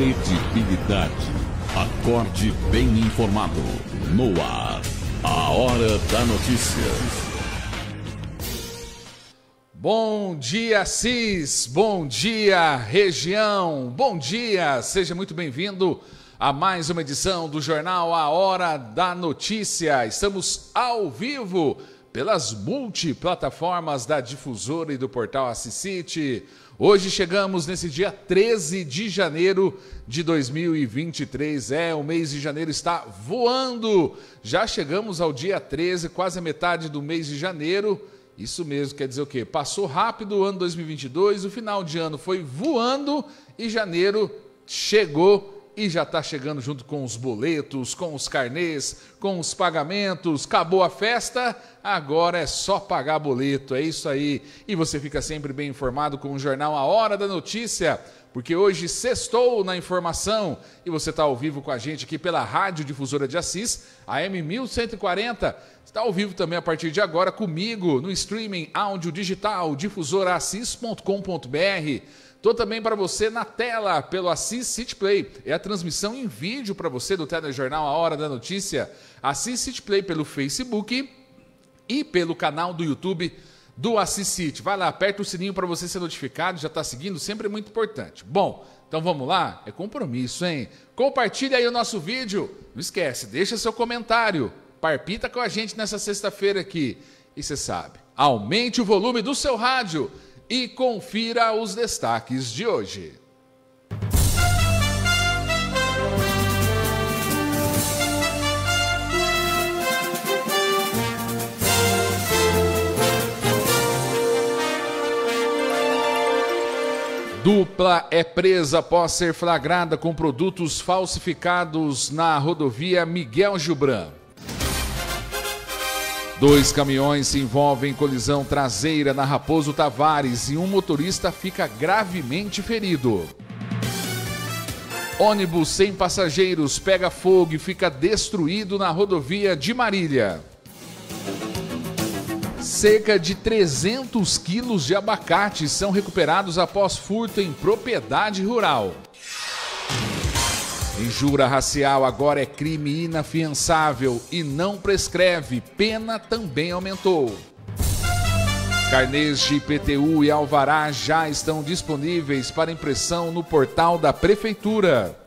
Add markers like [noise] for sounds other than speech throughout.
Credibilidade. Acorde bem informado. No ar. A Hora da Notícia. Bom dia, Cis. Bom dia, região. Bom dia. Seja muito bem-vindo a mais uma edição do jornal A Hora da Notícia. Estamos ao vivo pelas multiplataformas da Difusora e do portal City. Hoje chegamos nesse dia 13 de janeiro de 2023. É, o mês de janeiro está voando. Já chegamos ao dia 13, quase a metade do mês de janeiro. Isso mesmo, quer dizer o quê? Passou rápido o ano 2022, o final de ano foi voando e janeiro chegou e já está chegando junto com os boletos, com os carnês, com os pagamentos. Acabou a festa, agora é só pagar boleto, é isso aí. E você fica sempre bem informado com o jornal A Hora da Notícia, porque hoje sextou na informação e você está ao vivo com a gente aqui pela Rádio Difusora de Assis, AM 1140. Está ao vivo também a partir de agora comigo no streaming áudio digital difusoraassis.com.br. Estou também para você na tela pelo Assis City Play. É a transmissão em vídeo para você do Telejornal A Hora da Notícia. Assis City Play pelo Facebook e pelo canal do YouTube do Assis City. Vai lá, aperta o sininho para você ser notificado, já está seguindo, sempre é muito importante. Bom, então vamos lá? É compromisso, hein? Compartilha aí o nosso vídeo. Não esquece, deixa seu comentário. Parpita com a gente nessa sexta-feira aqui. E você sabe, aumente o volume do seu rádio e confira os destaques de hoje. Dupla é presa após ser flagrada com produtos falsificados na rodovia Miguel Gilbran. Dois caminhões se envolvem em colisão traseira na Raposo Tavares e um motorista fica gravemente ferido. Ônibus sem passageiros pega fogo e fica destruído na rodovia de Marília. Cerca de 300 quilos de abacate são recuperados após furto em propriedade rural. Injura racial agora é crime inafiançável e não prescreve. Pena também aumentou. Carnês de IPTU e Alvará já estão disponíveis para impressão no portal da Prefeitura.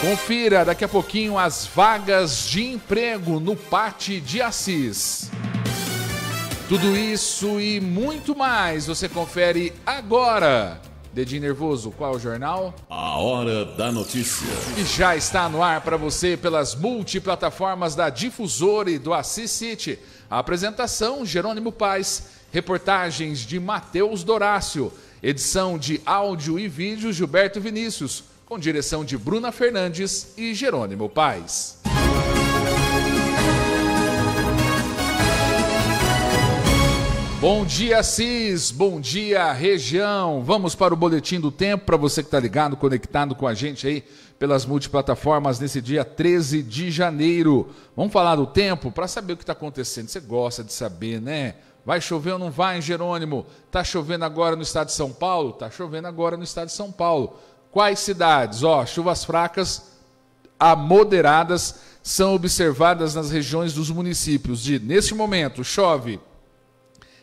Confira daqui a pouquinho as vagas de emprego no Pate de Assis. Tudo isso e muito mais você confere agora Dedinho Nervoso, qual o jornal? A Hora da Notícia. E já está no ar para você pelas multiplataformas da Difusora e do Assis City. A apresentação, Jerônimo Paz. Reportagens de Matheus Dorácio. Edição de áudio e vídeo, Gilberto Vinícius. Com direção de Bruna Fernandes e Jerônimo Paz. Bom dia, Cis. Bom dia, região. Vamos para o boletim do tempo para você que está ligado, conectado com a gente aí pelas multiplataformas nesse dia 13 de janeiro. Vamos falar do tempo para saber o que está acontecendo. Você gosta de saber, né? Vai chover ou não vai, Jerônimo? Tá chovendo agora no estado de São Paulo? Tá chovendo agora no estado de São Paulo. Quais cidades? Ó, chuvas fracas a moderadas são observadas nas regiões dos municípios de, neste momento, chove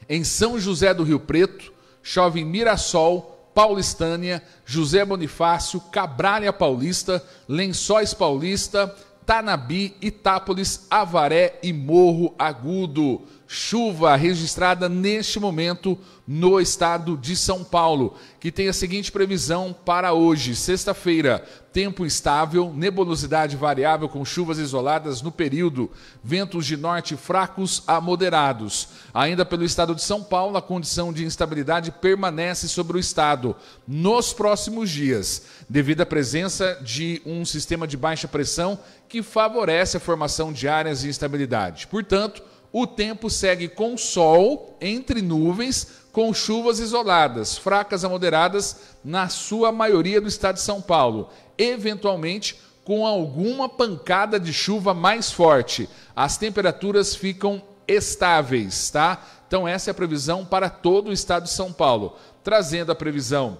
em São José do Rio Preto, chove em Mirassol, Paulistânia, José Bonifácio, Cabralha Paulista, Lençóis Paulista, Tanabi, Itápolis, Avaré e Morro Agudo. Chuva registrada neste momento no estado de São Paulo, que tem a seguinte previsão para hoje, sexta-feira: tempo estável, nebulosidade variável com chuvas isoladas no período, ventos de norte fracos a moderados. Ainda pelo estado de São Paulo, a condição de instabilidade permanece sobre o estado nos próximos dias, devido à presença de um sistema de baixa pressão que favorece a formação de áreas de instabilidade. Portanto, o tempo segue com sol entre nuvens, com chuvas isoladas, fracas a moderadas na sua maioria do estado de São Paulo, eventualmente com alguma pancada de chuva mais forte. As temperaturas ficam estáveis, tá? Então essa é a previsão para todo o estado de São Paulo. Trazendo a previsão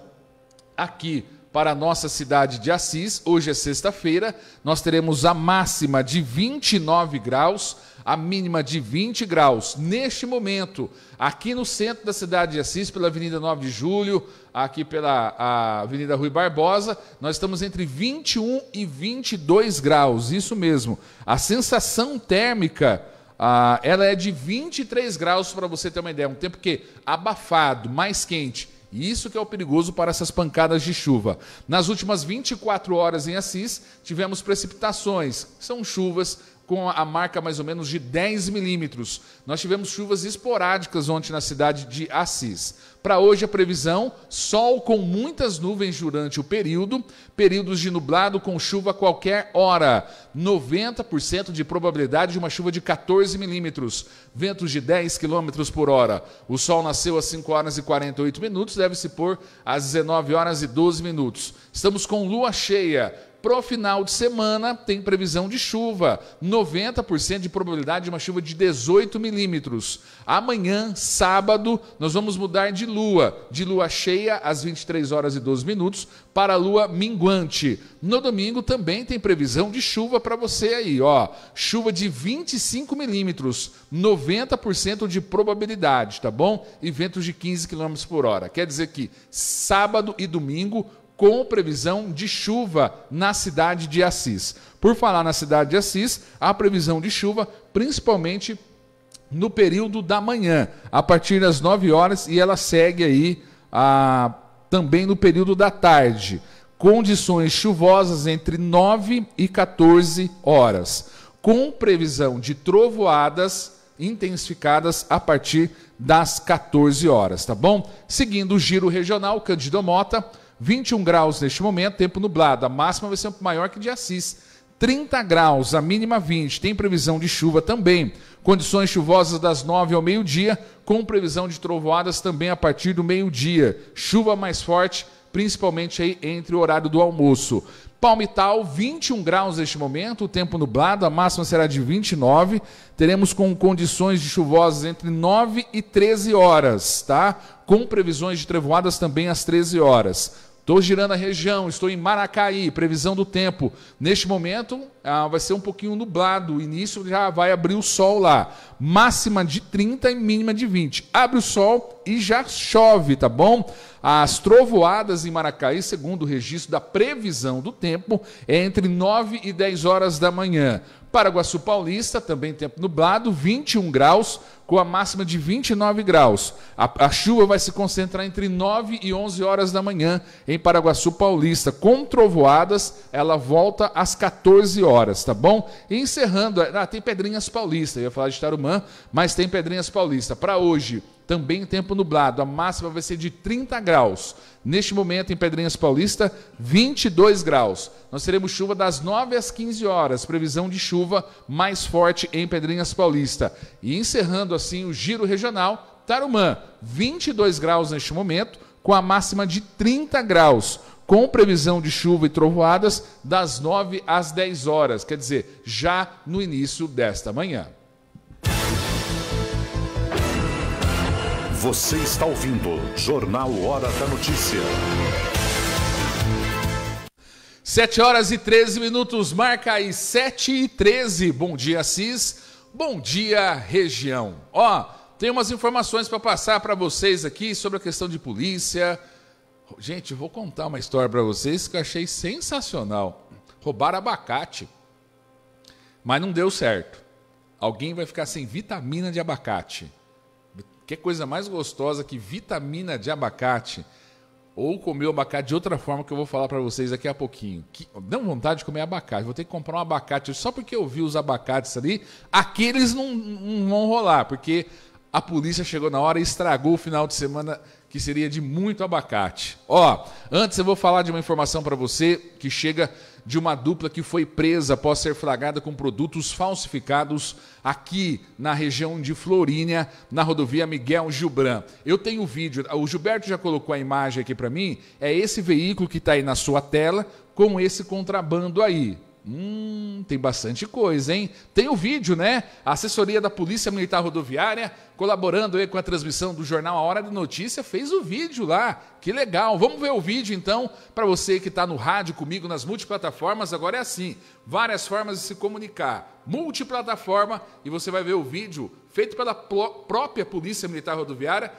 aqui para a nossa cidade de Assis, hoje é sexta-feira, nós teremos a máxima de 29 graus, a mínima de 20 graus. Neste momento, aqui no centro da cidade de Assis, pela Avenida 9 de Julho, aqui pela Avenida Rui Barbosa, nós estamos entre 21 e 22 graus, isso mesmo. A sensação térmica ah, ela é de 23 graus, para você ter uma ideia. É um tempo que abafado, mais quente. Isso que é o perigoso para essas pancadas de chuva. Nas últimas 24 horas em Assis, tivemos precipitações, são chuvas com a marca mais ou menos de 10 milímetros. Nós tivemos chuvas esporádicas ontem na cidade de Assis. Para hoje a previsão: sol com muitas nuvens durante o período, períodos de nublado com chuva a qualquer hora. 90% de probabilidade de uma chuva de 14 milímetros, ventos de 10 quilômetros por hora. O sol nasceu às 5 horas e 48 minutos, deve se pôr às 19 horas e 12 minutos. Estamos com lua cheia Pro final de semana, tem previsão de chuva, 90% de probabilidade de uma chuva de 18 milímetros. Amanhã, sábado, nós vamos mudar de lua, de lua cheia às 23 horas e 12 minutos para a lua minguante. No domingo também tem previsão de chuva para você aí, ó. Chuva de 25 milímetros, 90% de probabilidade, tá bom? E ventos de 15 km por hora. Quer dizer que sábado e domingo com previsão de chuva na cidade de Assis. Por falar na cidade de Assis, há previsão de chuva principalmente no período da manhã, a partir das 9 horas, e ela segue aí a, também no período da tarde. Condições chuvosas entre 9 e 14 horas, com previsão de trovoadas intensificadas a partir das 14 horas, tá bom? Seguindo o giro regional, Candido Mota 21 graus neste momento, tempo nublado. A máxima vai ser maior que de Assis. 30 graus, a mínima 20. Tem previsão de chuva também. Condições chuvosas das 9 ao meio-dia, com previsão de trovoadas também a partir do meio-dia. Chuva mais forte, principalmente aí entre o horário do almoço. Palmital, 21 graus neste momento, tempo nublado, a máxima será de 29. Teremos com condições de chuvosas entre 9 e 13 horas, tá? Com previsões de trevoadas também às 13 horas. Estou girando a região, estou em Maracaí, previsão do tempo. Neste momento, ah, vai ser um pouquinho nublado. O início já vai abrir o sol lá. Máxima de 30 e mínima de 20. Abre o sol e já chove, tá bom? As trovoadas em Maracaí, segundo o registro da previsão do tempo, é entre 9 e 10 horas da manhã. Paraguaçu Paulista, também tempo nublado, 21 graus, com a máxima de 29 graus. A, a, chuva vai se concentrar entre 9 e 11 horas da manhã em Paraguaçu Paulista. Com trovoadas, ela volta às 14 horas horas, tá bom? E encerrando, ah, tem Pedrinhas Paulista, eu ia falar de Tarumã, mas tem Pedrinhas Paulista. Para hoje, também tempo nublado, a máxima vai ser de 30 graus. Neste momento, em Pedrinhas Paulista, 22 graus. Nós teremos chuva das 9 às 15 horas, previsão de chuva mais forte em Pedrinhas Paulista. E encerrando assim o giro regional, Tarumã, 22 graus neste momento, com a máxima de 30 graus com previsão de chuva e trovoadas das 9 às 10 horas, quer dizer, já no início desta manhã. Você está ouvindo Jornal Hora da Notícia. 7 horas e 13 minutos, marca aí 7 e 13. Bom dia, Cis. Bom dia, região. Ó, tem umas informações para passar para vocês aqui sobre a questão de polícia, Gente, eu vou contar uma história para vocês que eu achei sensacional. Roubaram abacate, mas não deu certo. Alguém vai ficar sem vitamina de abacate. Que coisa mais gostosa que vitamina de abacate. Ou comer o abacate de outra forma que eu vou falar para vocês daqui a pouquinho. Que, dá vontade de comer abacate. Vou ter que comprar um abacate. Só porque eu vi os abacates ali, aqueles não, não vão rolar. Porque a polícia chegou na hora e estragou o final de semana que seria de muito abacate. Ó, antes eu vou falar de uma informação para você que chega de uma dupla que foi presa após ser flagrada com produtos falsificados aqui na região de Florínia, na rodovia Miguel Gilbran. Eu tenho o vídeo, o Gilberto já colocou a imagem aqui para mim, é esse veículo que está aí na sua tela com esse contrabando aí. Hum, tem bastante coisa, hein? Tem o vídeo, né? A assessoria da Polícia Militar Rodoviária, colaborando aí com a transmissão do jornal A Hora de Notícia, fez o vídeo lá. Que legal. Vamos ver o vídeo então, para você que está no rádio comigo nas multiplataformas. Agora é assim: várias formas de se comunicar, multiplataforma, e você vai ver o vídeo feito pela própria Polícia Militar Rodoviária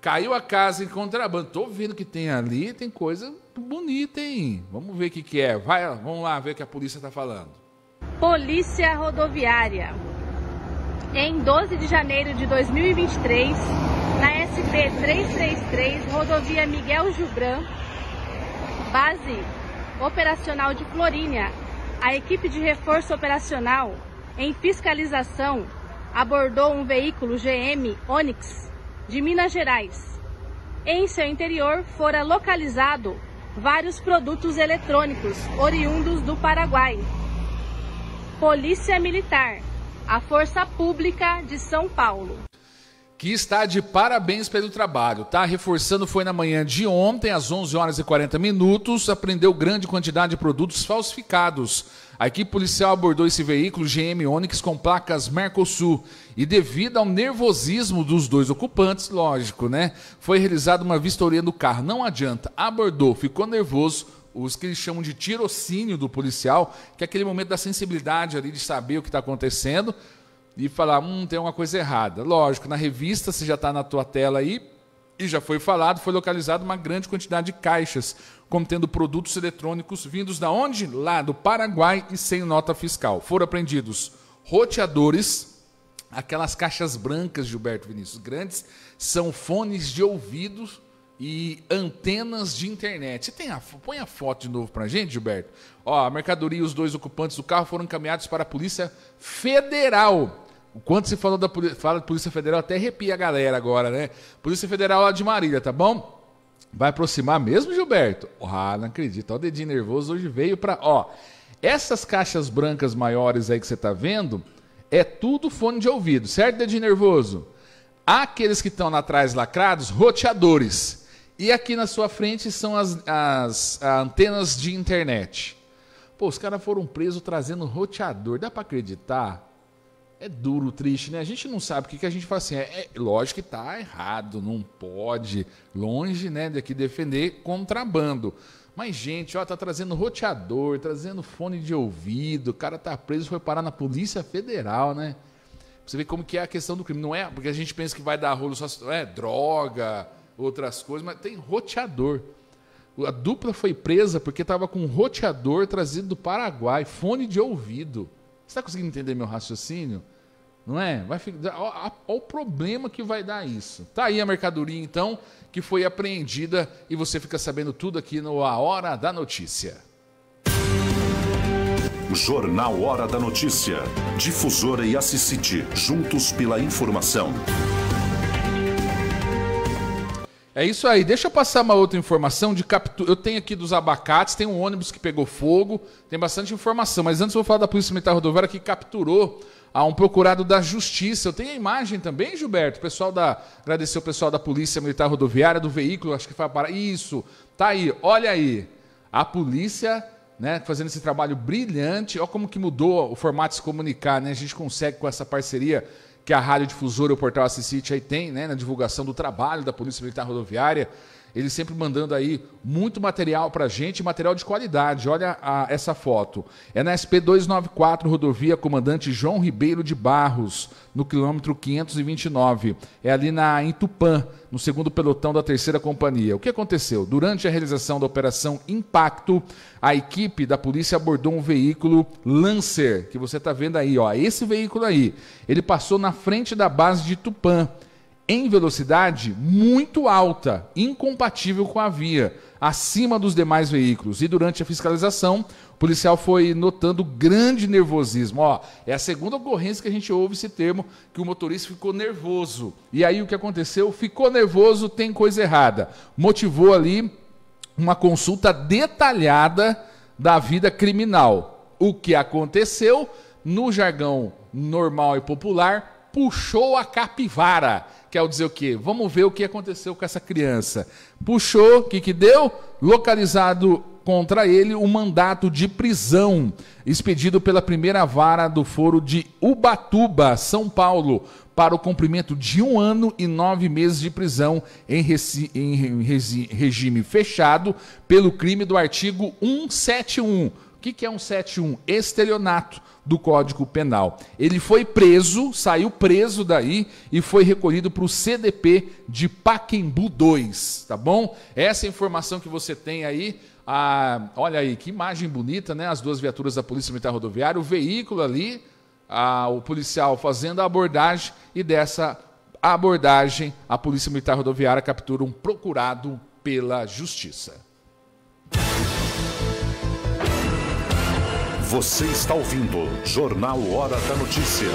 Caiu a casa em contrabando. Tô vendo que tem ali, tem coisa bonita, hein? Vamos ver o que, que é. Vai, vamos lá ver o que a polícia está falando. Polícia Rodoviária. Em 12 de janeiro de 2023, na SP 333, rodovia Miguel Jubran, base operacional de Florínia, a equipe de reforço operacional em fiscalização abordou um veículo GM Onix de Minas Gerais. Em seu interior fora localizado vários produtos eletrônicos oriundos do Paraguai. Polícia Militar, a Força Pública de São Paulo. Que está de parabéns pelo trabalho, tá? Reforçando, foi na manhã de ontem, às 11 horas e 40 minutos, apreendeu grande quantidade de produtos falsificados a equipe policial abordou esse veículo GM Onix com placas Mercosul e devido ao nervosismo dos dois ocupantes, lógico, né? Foi realizada uma vistoria do carro. Não adianta, abordou, ficou nervoso, os que eles chamam de tirocínio do policial, que é aquele momento da sensibilidade ali de saber o que está acontecendo e falar, hum, tem uma coisa errada. Lógico, na revista, você já está na tua tela aí, e já foi falado, foi localizada uma grande quantidade de caixas contendo produtos eletrônicos vindos da onde? Lá do Paraguai e sem nota fiscal. Foram apreendidos roteadores, aquelas caixas brancas, Gilberto Vinícius, grandes, são fones de ouvidos e antenas de internet. Você tem a, põe a foto de novo pra gente, Gilberto. Ó, a mercadoria e os dois ocupantes do carro foram encaminhados para a Polícia Federal quando se fala da fala de Polícia Federal, até arrepia a galera agora, né? Polícia Federal lá de Marília, tá bom? Vai aproximar mesmo, Gilberto? Ah, não acredito. Ó, o dedinho nervoso hoje veio para. Ó, essas caixas brancas maiores aí que você tá vendo é tudo fone de ouvido, certo, dedinho nervoso? Aqueles que estão lá atrás lacrados, roteadores. E aqui na sua frente são as, as, as antenas de internet. Pô, os caras foram presos trazendo roteador. Dá para acreditar? é duro, triste, né? A gente não sabe o que, que a gente faz assim. É, é lógico que tá errado, não pode, longe, né, daqui defender contrabando. Mas, gente, ó, tá trazendo roteador, trazendo fone de ouvido, o cara tá preso, foi parar na Polícia Federal, né? Você vê como que é a questão do crime. Não é porque a gente pensa que vai dar rolo só é, droga, outras coisas, mas tem roteador. A dupla foi presa porque estava com roteador trazido do Paraguai, fone de ouvido está conseguindo entender meu raciocínio? Não é? Vai ficar, ó, ó, o problema que vai dar isso. Tá aí a mercadoria, então, que foi apreendida e você fica sabendo tudo aqui no A Hora da Notícia. Jornal Hora da Notícia. Difusora e Assisite, juntos pela informação. É isso aí. Deixa eu passar uma outra informação de captura. Eu tenho aqui dos abacates, tem um ônibus que pegou fogo, tem bastante informação. Mas antes eu vou falar da Polícia Militar Rodoviária que capturou a um procurado da Justiça. Eu tenho a imagem também, Gilberto. pessoal da agradecer o pessoal da Polícia Militar Rodoviária do veículo, acho que foi para isso. Tá aí, olha aí. A polícia, né, fazendo esse trabalho brilhante. Olha como que mudou o formato de se comunicar, né? A gente consegue com essa parceria que a Rádio Difusora e o Portal Assisite aí tem, né, na divulgação do trabalho da Polícia Militar Rodoviária, ele sempre mandando aí muito material para a gente, material de qualidade. Olha a, essa foto. É na SP 294, rodovia Comandante João Ribeiro de Barros, no quilômetro 529. É ali na Intupã, no segundo pelotão da terceira companhia. O que aconteceu? Durante a realização da operação Impacto, a equipe da polícia abordou um veículo Lancer, que você está vendo aí, ó. Esse veículo aí. Ele passou na frente da base de Tupã em velocidade muito alta, incompatível com a via, acima dos demais veículos. E durante a fiscalização, o policial foi notando grande nervosismo. Ó, é a segunda ocorrência que a gente ouve esse termo que o motorista ficou nervoso. E aí o que aconteceu? Ficou nervoso, tem coisa errada. Motivou ali uma consulta detalhada da vida criminal. O que aconteceu, no jargão normal e popular, puxou a capivara. Quer é dizer o quê? Vamos ver o que aconteceu com essa criança. Puxou, o que, que deu? Localizado contra ele um mandato de prisão, expedido pela primeira vara do foro de Ubatuba, São Paulo, para o cumprimento de um ano e nove meses de prisão em, em regime fechado pelo crime do artigo 171 que, que é um 71? Estelionato do Código Penal. Ele foi preso, saiu preso daí e foi recolhido para o CDP de Paquembu 2, tá bom? Essa é informação que você tem aí. Ah, olha aí, que imagem bonita, né? As duas viaturas da Polícia Militar Rodoviária, o veículo ali, o policial fazendo a abordagem e dessa abordagem a Polícia Militar Rodoviária captura um procurado pela Justiça. Você está ouvindo Jornal Hora da Notícia.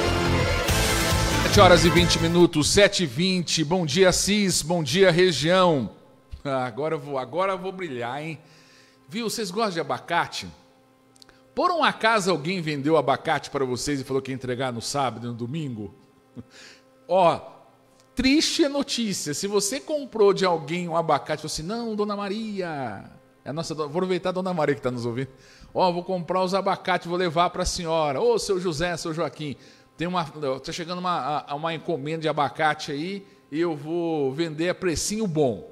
7 horas e 20 minutos, 7 e 20. Bom dia, Cis. Bom dia, região. Ah, agora eu vou, agora eu vou brilhar, hein? Viu, vocês gostam de abacate? Por um acaso alguém vendeu abacate para vocês e falou que ia entregar no sábado no domingo? [laughs] Ó, triste notícia. Se você comprou de alguém um abacate, você assim, não, dona Maria. É a nossa, vou aproveitar a dona Maria que está nos ouvindo. Ó, oh, vou comprar os abacates, vou levar para a senhora. Ô, oh, seu José, seu Joaquim, tem uma, tá chegando uma, uma encomenda de abacate aí e eu vou vender a precinho bom.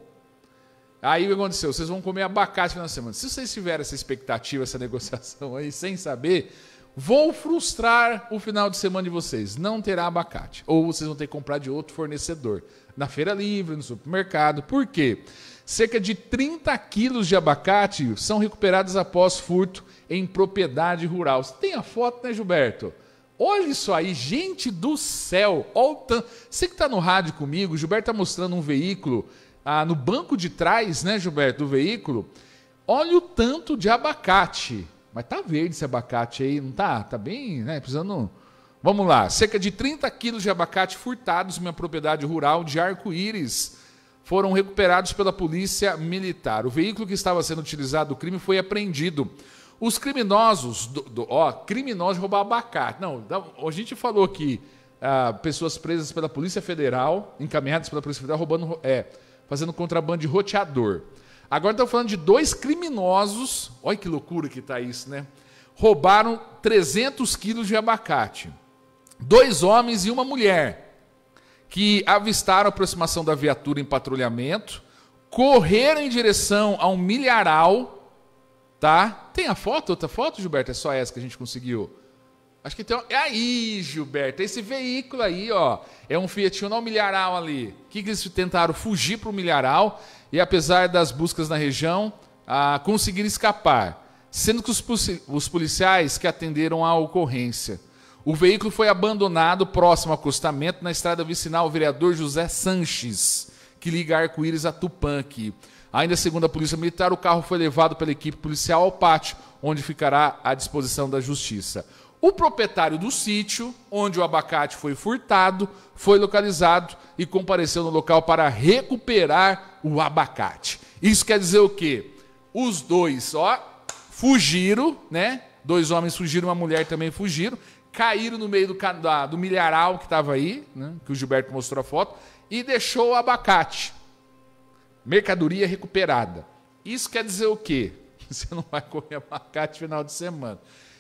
Aí o que aconteceu? Vocês vão comer abacate na semana. Se vocês tiverem essa expectativa, essa [laughs] negociação aí, sem saber, vou frustrar o final de semana de vocês. Não terá abacate. Ou vocês vão ter que comprar de outro fornecedor. Na feira livre, no supermercado. Por quê? Porque Cerca de 30 quilos de abacate são recuperados após furto em propriedade rural. Você tem a foto, né, Gilberto? Olha isso aí, gente do céu! Olha o Você que está no rádio comigo, o Gilberto está mostrando um veículo ah, no banco de trás, né, Gilberto, do veículo. Olha o tanto de abacate. Mas tá verde esse abacate aí, não tá? Tá bem, né? Precisando. Vamos lá. Cerca de 30 quilos de abacate furtados em uma propriedade rural de arco-íris foram recuperados pela polícia militar. O veículo que estava sendo utilizado do crime foi apreendido. Os criminosos, do, do, ó, criminosos roubar abacate. Não, a gente falou que ah, pessoas presas pela Polícia Federal, encaminhadas pela Polícia Federal, roubando, é, fazendo contrabando de roteador. Agora estão falando de dois criminosos, olha que loucura que está isso, né? Roubaram 300 quilos de abacate. Dois homens e uma mulher que avistaram a aproximação da viatura em patrulhamento, correram em direção a um milharal, tá? Tem a foto, outra foto, Gilberto? É só essa que a gente conseguiu. Acho que tem. É aí, Gilberto. Esse veículo aí, ó. É um Fiat Uno ao milharal ali. O que, que eles tentaram? Fugir para o milharal e, apesar das buscas na região, ah, conseguiram escapar. Sendo que os, os policiais que atenderam a ocorrência o veículo foi abandonado próximo ao acostamento na estrada vicinal Vereador José Sanches, que liga Arco-Íris a Tupanque. Ainda segundo a Polícia Militar, o carro foi levado pela equipe policial ao pátio, onde ficará à disposição da Justiça. O proprietário do sítio, onde o abacate foi furtado, foi localizado e compareceu no local para recuperar o abacate. Isso quer dizer o quê? Os dois, ó, fugiram, né? Dois homens fugiram, uma mulher também fugiram caíram no meio do, da, do milharal que estava aí, né, que o Gilberto mostrou a foto, e deixou o abacate. Mercadoria recuperada. Isso quer dizer o quê? [laughs] Você não vai comer abacate final de semana.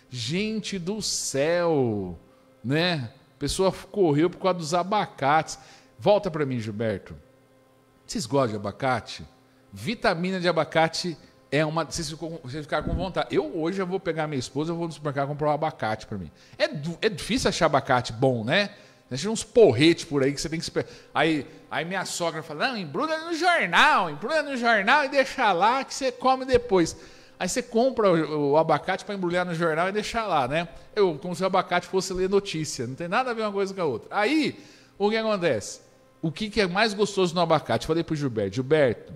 Gente do céu, né? A pessoa correu por causa dos abacates. Volta para mim, Gilberto. Vocês gostam de abacate? Vitamina de abacate é uma. Vocês, ficam, vocês ficaram com vontade. Eu hoje eu vou pegar minha esposa, eu vou no supermercado comprar um abacate para mim. É, é difícil achar abacate bom, né? Deixa uns porretes por aí que você tem que esperar. Aí, aí minha sogra fala: não, embrulha no jornal, embrulha no jornal e deixa lá que você come depois. Aí você compra o, abacate para embrulhar no jornal e deixar lá, né? Eu, como se o abacate fosse ler notícia. Não tem nada a ver uma coisa com a outra. Aí, o que acontece? O que, que é mais gostoso no abacate? Falei para o Gilberto: Gilberto,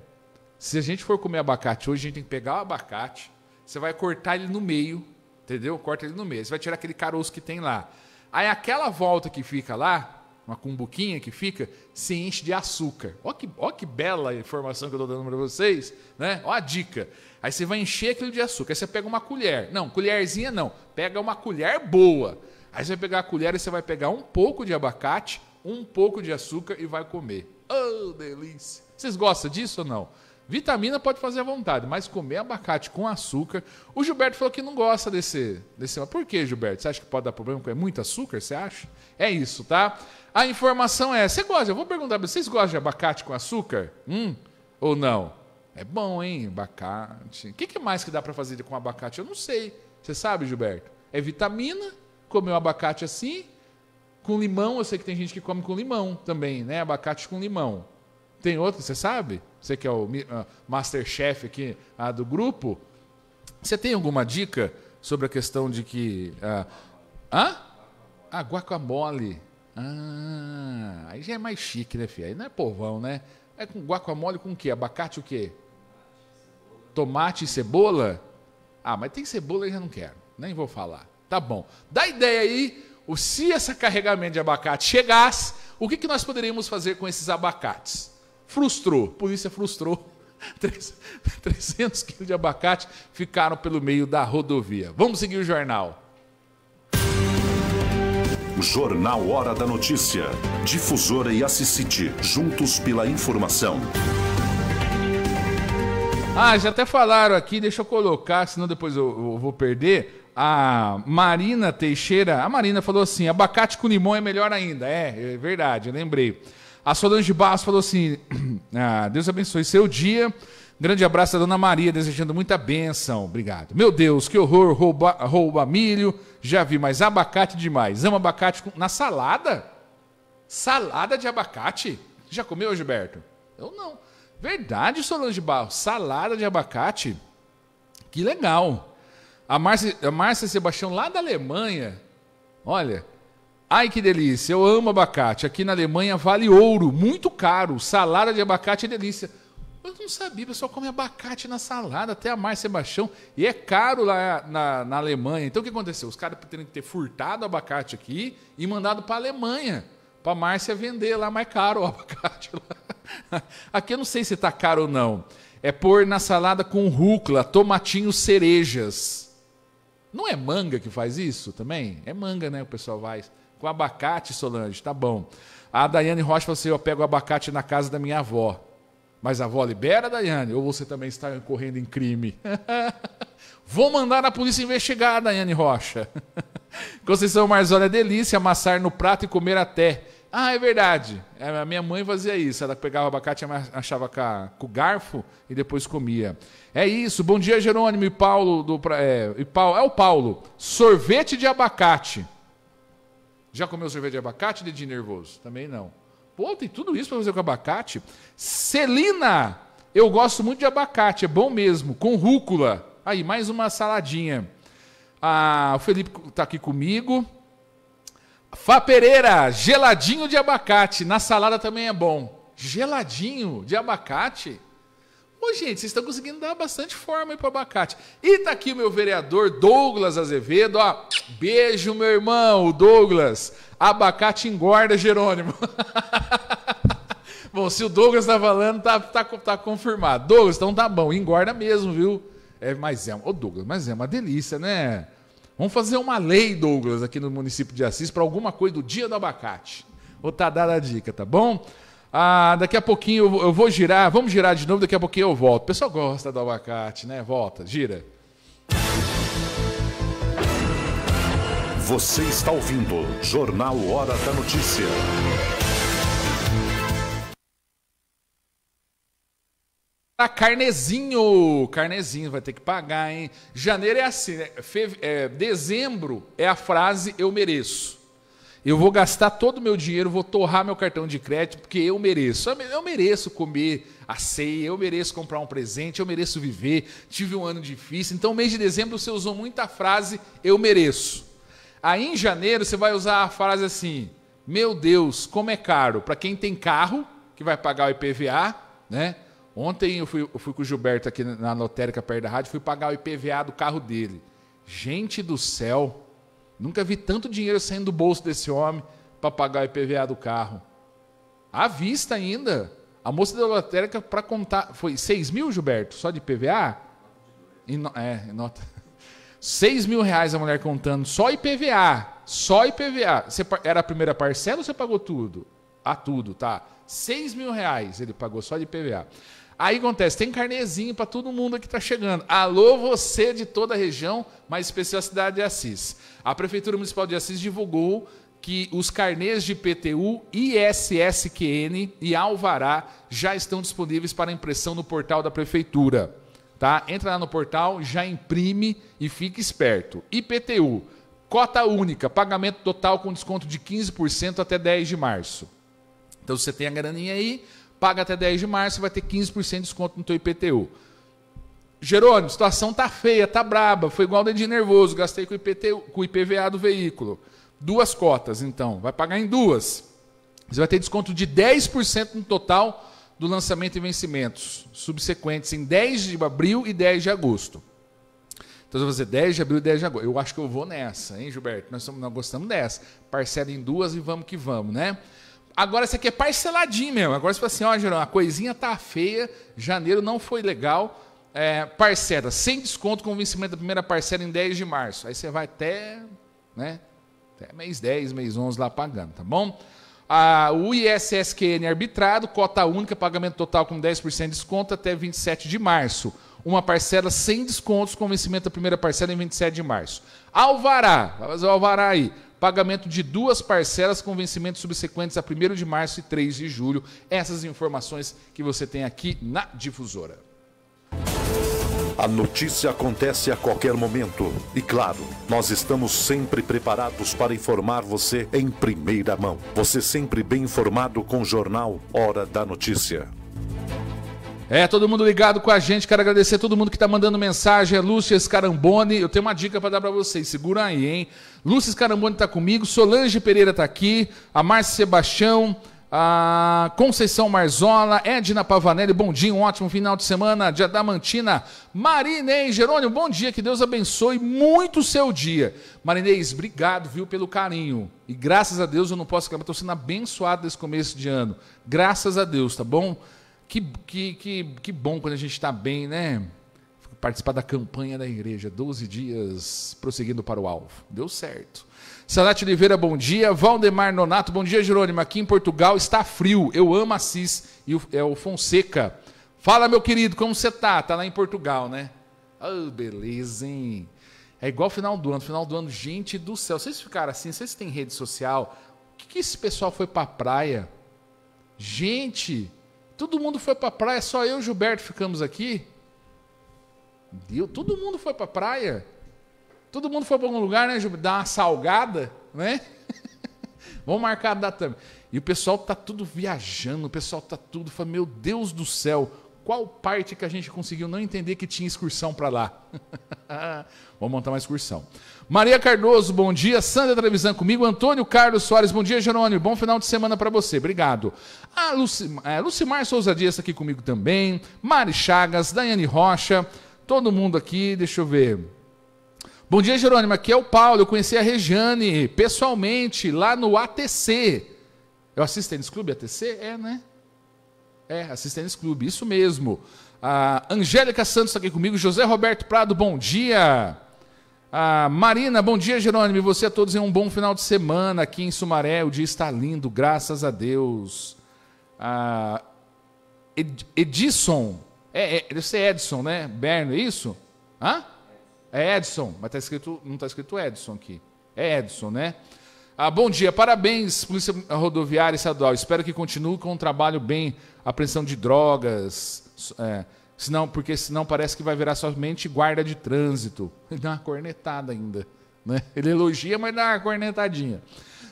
se a gente for comer abacate hoje, a gente tem que pegar o abacate, você vai cortar ele no meio, entendeu? Corta ele no meio. Você vai tirar aquele caroço que tem lá. Aí aquela volta que fica lá, uma cumbuquinha que fica, se enche de açúcar. Olha que, ó que bela informação que eu estou dando para vocês, né? Ó a dica. Aí você vai encher aquilo de açúcar. Aí você pega uma colher. Não, colherzinha não. Pega uma colher boa. Aí você vai pegar a colher e você vai pegar um pouco de abacate, um pouco de açúcar e vai comer. Oh, delícia! Vocês gostam disso ou não? Vitamina pode fazer à vontade, mas comer abacate com açúcar. O Gilberto falou que não gosta desse. desse... Por que, Gilberto? Você acha que pode dar problema porque é muito açúcar? Você acha? É isso, tá? A informação é: você gosta? Eu vou perguntar pra vocês: gostam de abacate com açúcar? Hum? Ou não? É bom, hein? Abacate. O que, que mais que dá para fazer com abacate? Eu não sei. Você sabe, Gilberto? É vitamina, comer o abacate assim, com limão. Eu sei que tem gente que come com limão também, né? Abacate com limão. Tem outro, você sabe? Você que é o ah, Masterchef aqui ah, do grupo. Você tem alguma dica sobre a questão de que. Ah, hã? Ah, guacamole. Ah, aí já é mais chique, né, filho? Aí não é povão, né? É com guacamole com o quê? Abacate o quê? Tomate e cebola? Ah, mas tem cebola eu já não quero. Nem vou falar. Tá bom. Dá ideia aí, se esse carregamento de abacate chegasse, o que, que nós poderíamos fazer com esses abacates? Frustrou, a polícia é frustrou. 300 [laughs] quilos de abacate ficaram pelo meio da rodovia. Vamos seguir o jornal. Jornal Hora da Notícia. Difusora e Assisite, juntos pela informação. Ah, já até falaram aqui, deixa eu colocar, senão depois eu, eu vou perder. A Marina Teixeira, a Marina falou assim: abacate com limão é melhor ainda. É, é verdade, eu lembrei. A Solange Barros falou assim: [clears throat] ah, Deus abençoe seu dia. Grande abraço à Dona Maria, desejando muita bênção. Obrigado. Meu Deus, que horror, rouba, rouba milho. Já vi, mas abacate demais. Amo abacate com... na salada? Salada de abacate? Já comeu, Gilberto? Eu não. Verdade, Solange Barros. Salada de abacate? Que legal. A a Márcia Sebastião, lá da Alemanha, olha, Ai que delícia, eu amo abacate. Aqui na Alemanha vale ouro, muito caro. Salada de abacate é delícia. Eu não sabia, o pessoal come abacate na salada, até a Márcia Baixão. e é caro lá na, na Alemanha. Então o que aconteceu? Os caras teriam que ter furtado abacate aqui e mandado para a Alemanha, para a Márcia vender lá mais caro o [laughs] abacate. Lá. Aqui eu não sei se está caro ou não. É pôr na salada com rúcula, tomatinhos cerejas. Não é manga que faz isso também? É manga, né? O pessoal faz com abacate, Solange, tá bom. A Daiane Rocha falou assim: eu pego abacate na casa da minha avó. Mas a avó libera, Daiane, ou você também está incorrendo em crime? [laughs] Vou mandar a polícia investigar, Daiane Rocha. [laughs] Conceição Marzona é delícia, amassar no prato e comer até. Ah, é verdade. É, a minha mãe fazia isso. Ela pegava abacate, achava com o garfo e depois comia. É isso. Bom dia, Jerônimo e Paulo. Do, é, e Paulo, é o Paulo. Sorvete de abacate. Já comeu sorvete de abacate, dedinho nervoso? Também não. Pô, tem tudo isso para fazer com abacate. Celina, eu gosto muito de abacate, é bom mesmo, com rúcula. Aí, mais uma saladinha. Ah, o Felipe está aqui comigo. Fá Pereira, geladinho de abacate, na salada também é bom. Geladinho de abacate? Ô, gente, vocês estão conseguindo dar bastante forma aí para abacate. E tá aqui o meu vereador Douglas Azevedo, ó. Beijo, meu irmão, Douglas. Abacate engorda, Jerônimo. [laughs] bom, se o Douglas tá falando, tá, tá, tá confirmado. Douglas, então tá bom, engorda mesmo, viu? É, mas é, ô Douglas, mas é uma delícia, né? Vamos fazer uma lei, Douglas, aqui no município de Assis para alguma coisa do dia do abacate. Vou tá dando a dica, tá bom? Ah, daqui a pouquinho eu vou girar, vamos girar de novo, daqui a pouquinho eu volto. O pessoal gosta do abacate, né? Volta, gira. Você está ouvindo Jornal Hora da Notícia. A ah, carnezinho, carnezinho vai ter que pagar, hein? Janeiro é assim, né? é, dezembro é a frase eu mereço. Eu vou gastar todo o meu dinheiro, vou torrar meu cartão de crédito, porque eu mereço. Eu mereço comer a ceia, eu mereço comprar um presente, eu mereço viver. Tive um ano difícil. Então, mês de dezembro, você usou muita frase, eu mereço. Aí, em janeiro, você vai usar a frase assim: Meu Deus, como é caro. Para quem tem carro, que vai pagar o IPVA, né? Ontem eu fui, eu fui com o Gilberto aqui na lotérica perto da rádio, fui pagar o IPVA do carro dele. Gente do céu. Nunca vi tanto dinheiro saindo do bolso desse homem para pagar o IPVA do carro. À vista ainda. A moça da lotérica para contar. Foi 6 mil, Gilberto? Só de IPVA? E no, é, nota. 6 [laughs] mil reais a mulher contando, só IPVA. Só IPVA. Você, era a primeira parcela ou você pagou tudo? a ah, tudo, tá. 6 mil reais ele pagou só de IPVA. Aí acontece, tem carnezinho para todo mundo que está chegando. Alô, você de toda a região, mas especial a cidade de Assis. A Prefeitura Municipal de Assis divulgou que os carnês de PTU, ISSQN e Alvará já estão disponíveis para impressão no portal da Prefeitura. Tá? Entra lá no portal, já imprime e fique esperto. IPTU, cota única, pagamento total com desconto de 15% até 10 de março. Então você tem a graninha aí, paga até 10 de março, você vai ter 15% de desconto no teu IPTU. Jerônimo, situação tá feia, tá braba, foi igual dedinho nervoso, gastei com o, IPTU, com o IPVA do veículo. Duas cotas, então, vai pagar em duas. Você vai ter desconto de 10% no total do lançamento e vencimentos subsequentes em 10 de abril e 10 de agosto. Então você vai fazer 10 de abril e 10 de agosto. Eu acho que eu vou nessa, hein, Gilberto? Nós, somos, nós gostamos dessa. Parcela em duas e vamos que vamos, né? Agora isso aqui é parceladinho mesmo. Agora você fala assim, ó, Gerão, a coisinha tá feia, janeiro não foi legal. É, parcela, sem desconto com vencimento da primeira parcela em 10 de março. Aí você vai até, né, até mês 10, mês 11 lá pagando, tá bom? Ah, o ISSQN arbitrado, cota única, pagamento total com 10% de desconto até 27 de março. Uma parcela sem descontos com vencimento da primeira parcela em 27 de março. Alvará, vai fazer o alvará aí. Pagamento de duas parcelas com vencimentos subsequentes a 1 de março e 3 de julho. Essas informações que você tem aqui na Difusora. A notícia acontece a qualquer momento. E claro, nós estamos sempre preparados para informar você em primeira mão. Você sempre bem informado com o jornal Hora da Notícia. É, todo mundo ligado com a gente. Quero agradecer a todo mundo que está mandando mensagem. É Lúcia Scarambone. Eu tenho uma dica para dar para vocês. Segura aí, hein? Lúcia Caramboni está comigo, Solange Pereira está aqui, a Márcia Sebastião, a Conceição Marzola, Edna Pavanelli, bom dia, um ótimo final de semana, Adamantina, Marinei Jerônimo, bom dia, que Deus abençoe muito o seu dia. Marinês, obrigado, viu, pelo carinho. E graças a Deus eu não posso reclamar, estou sendo abençoado desse começo de ano. Graças a Deus, tá bom? Que, que, que, que bom quando a gente está bem, né? participar da campanha da igreja, 12 dias prosseguindo para o alvo. Deu certo. Salate Oliveira, bom dia. Valdemar Nonato, bom dia, Jerônimo. Aqui em Portugal está frio. Eu amo Assis e o, é o Fonseca. Fala, meu querido, como você tá? Tá lá em Portugal, né? Oh, beleza, hein? É igual final do ano. Final do ano, gente do céu. Vocês ficaram assim, vocês têm rede social. O que, que esse pessoal foi pra praia? Gente, todo mundo foi pra praia, só eu e o Gilberto ficamos aqui. Deus, todo mundo foi para a praia. Todo mundo foi para algum lugar, né, Júlio? Dar uma salgada, né? [laughs] Vamos marcar a data. E o pessoal tá tudo viajando, o pessoal tá tudo falando, meu Deus do céu, qual parte que a gente conseguiu não entender que tinha excursão para lá? [laughs] Vamos montar uma excursão. Maria Cardoso, bom dia. Sandra Trevisan comigo. Antônio Carlos Soares, bom dia, Jerônimo. Bom final de semana para você. Obrigado. A ah, Lucimar, é, Lucimar Souza Dias tá aqui comigo também. Mari Chagas, Daiane Rocha. Todo mundo aqui, deixa eu ver. Bom dia, Jerônimo. Aqui é o Paulo. Eu conheci a Regiane pessoalmente lá no ATC. É o Assistentes Clube ATC? É, né? É, Assistentes Clube, isso mesmo. A Angélica Santos está aqui comigo. José Roberto Prado, bom dia. A Marina, bom dia, Jerônimo. E você a todos em um bom final de semana aqui em Sumaré. O dia está lindo, graças a Deus. A Edison é, é, deve ser Edson, né? Berno, é isso? Hã? É Edson, mas tá escrito, não está escrito Edson aqui. É Edson, né? Ah, bom dia, parabéns, Polícia Rodoviária Estadual. Espero que continue com o trabalho bem, apreensão de drogas, é, senão, porque senão parece que vai virar somente guarda de trânsito. [laughs] Ele dá uma cornetada ainda. Né? Ele elogia, mas dá uma cornetadinha.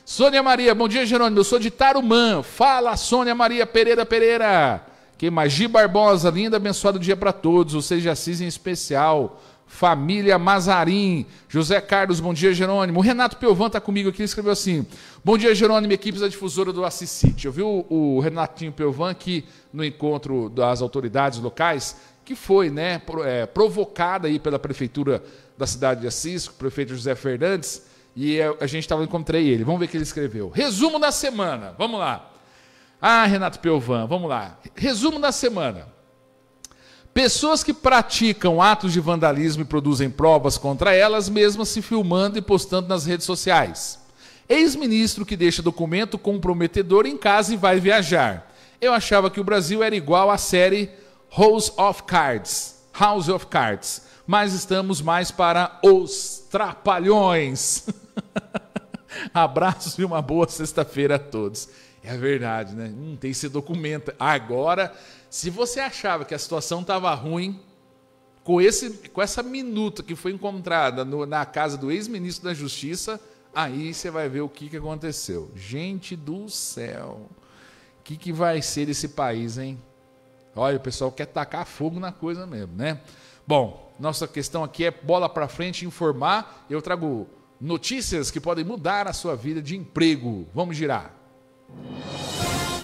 Sônia Maria, bom dia, Jerônimo. Eu sou de Tarumã. Fala, Sônia Maria Pereira Pereira. Que Magi Barbosa, linda, abençoado dia para todos, Ou Seja Assis em especial. Família Mazarim, José Carlos, bom dia, Jerônimo. O Renato Pelvan está comigo aqui, ele escreveu assim: Bom dia, Jerônimo, equipes da difusora do Assis City. Eu vi o, o Renatinho Pelvan aqui no encontro das autoridades locais, que foi né, é, provocada aí pela prefeitura da cidade de Assis, o prefeito José Fernandes, e é, a gente estava encontrei ele. Vamos ver o que ele escreveu. Resumo da semana, vamos lá. Ah, Renato Piovan, vamos lá. Resumo da semana. Pessoas que praticam atos de vandalismo e produzem provas contra elas mesmas se filmando e postando nas redes sociais. Ex-ministro que deixa documento comprometedor em casa e vai viajar. Eu achava que o Brasil era igual à série House of Cards, House of Cards, mas estamos mais para os trapalhões. [laughs] Abraços e uma boa sexta-feira a todos. É verdade, né? Não hum, tem esse documento. Agora, se você achava que a situação estava ruim, com, esse, com essa minuta que foi encontrada no, na casa do ex-ministro da Justiça, aí você vai ver o que, que aconteceu. Gente do céu, o que, que vai ser esse país, hein? Olha, o pessoal quer tacar fogo na coisa mesmo, né? Bom, nossa questão aqui é bola para frente, informar. Eu trago notícias que podem mudar a sua vida de emprego. Vamos girar.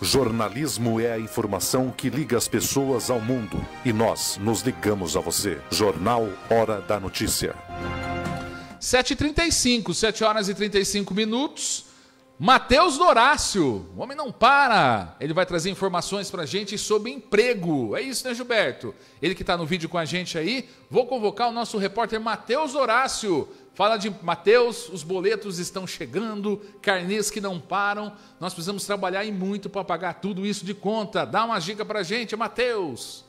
Jornalismo é a informação que liga as pessoas ao mundo e nós nos ligamos a você. Jornal Hora da Notícia. 7h35, 7 horas e 35 minutos. Matheus Dorácio, o homem não para. Ele vai trazer informações para a gente sobre emprego. É isso, né, Gilberto? Ele que está no vídeo com a gente aí. Vou convocar o nosso repórter Matheus Dorácio Fala de Mateus, os boletos estão chegando, carnês que não param, nós precisamos trabalhar e muito para pagar tudo isso de conta. Dá uma dica para gente, Mateus.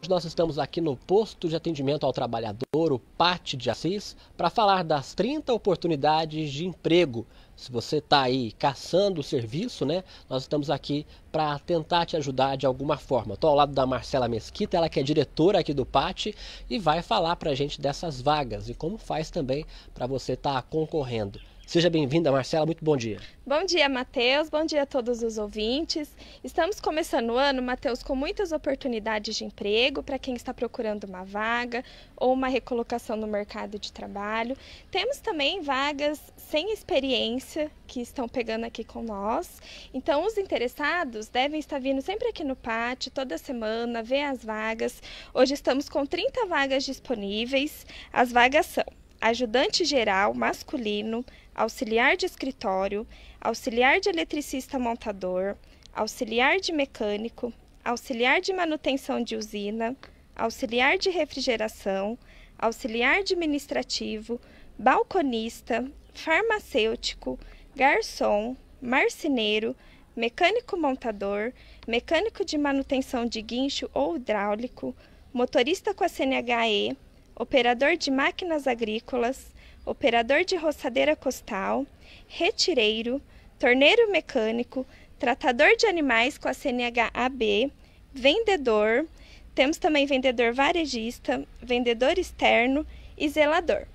Hoje nós estamos aqui no posto de atendimento ao trabalhador, o Pátio de Assis, para falar das 30 oportunidades de emprego se você está aí caçando o serviço, né? Nós estamos aqui para tentar te ajudar de alguma forma. Estou ao lado da Marcela Mesquita, ela que é diretora aqui do PAT e vai falar para a gente dessas vagas e como faz também para você estar tá concorrendo. Seja bem-vinda, Marcela, muito bom dia. Bom dia, Matheus, bom dia a todos os ouvintes. Estamos começando o ano, Matheus, com muitas oportunidades de emprego para quem está procurando uma vaga ou uma recolocação no mercado de trabalho. Temos também vagas sem experiência que estão pegando aqui com nós. Então, os interessados devem estar vindo sempre aqui no pátio, toda semana, ver as vagas. Hoje estamos com 30 vagas disponíveis. As vagas são ajudante geral masculino, auxiliar de escritório, auxiliar de eletricista montador, auxiliar de mecânico, auxiliar de manutenção de usina, auxiliar de refrigeração, auxiliar administrativo, balconista, farmacêutico, garçom, marceneiro, mecânico montador, mecânico de manutenção de guincho ou hidráulico, motorista com a CNHE, operador de máquinas agrícolas, operador de roçadeira costal, retireiro, torneiro mecânico, tratador de animais com a CNH AB, vendedor, temos também vendedor varejista, vendedor externo e zelador.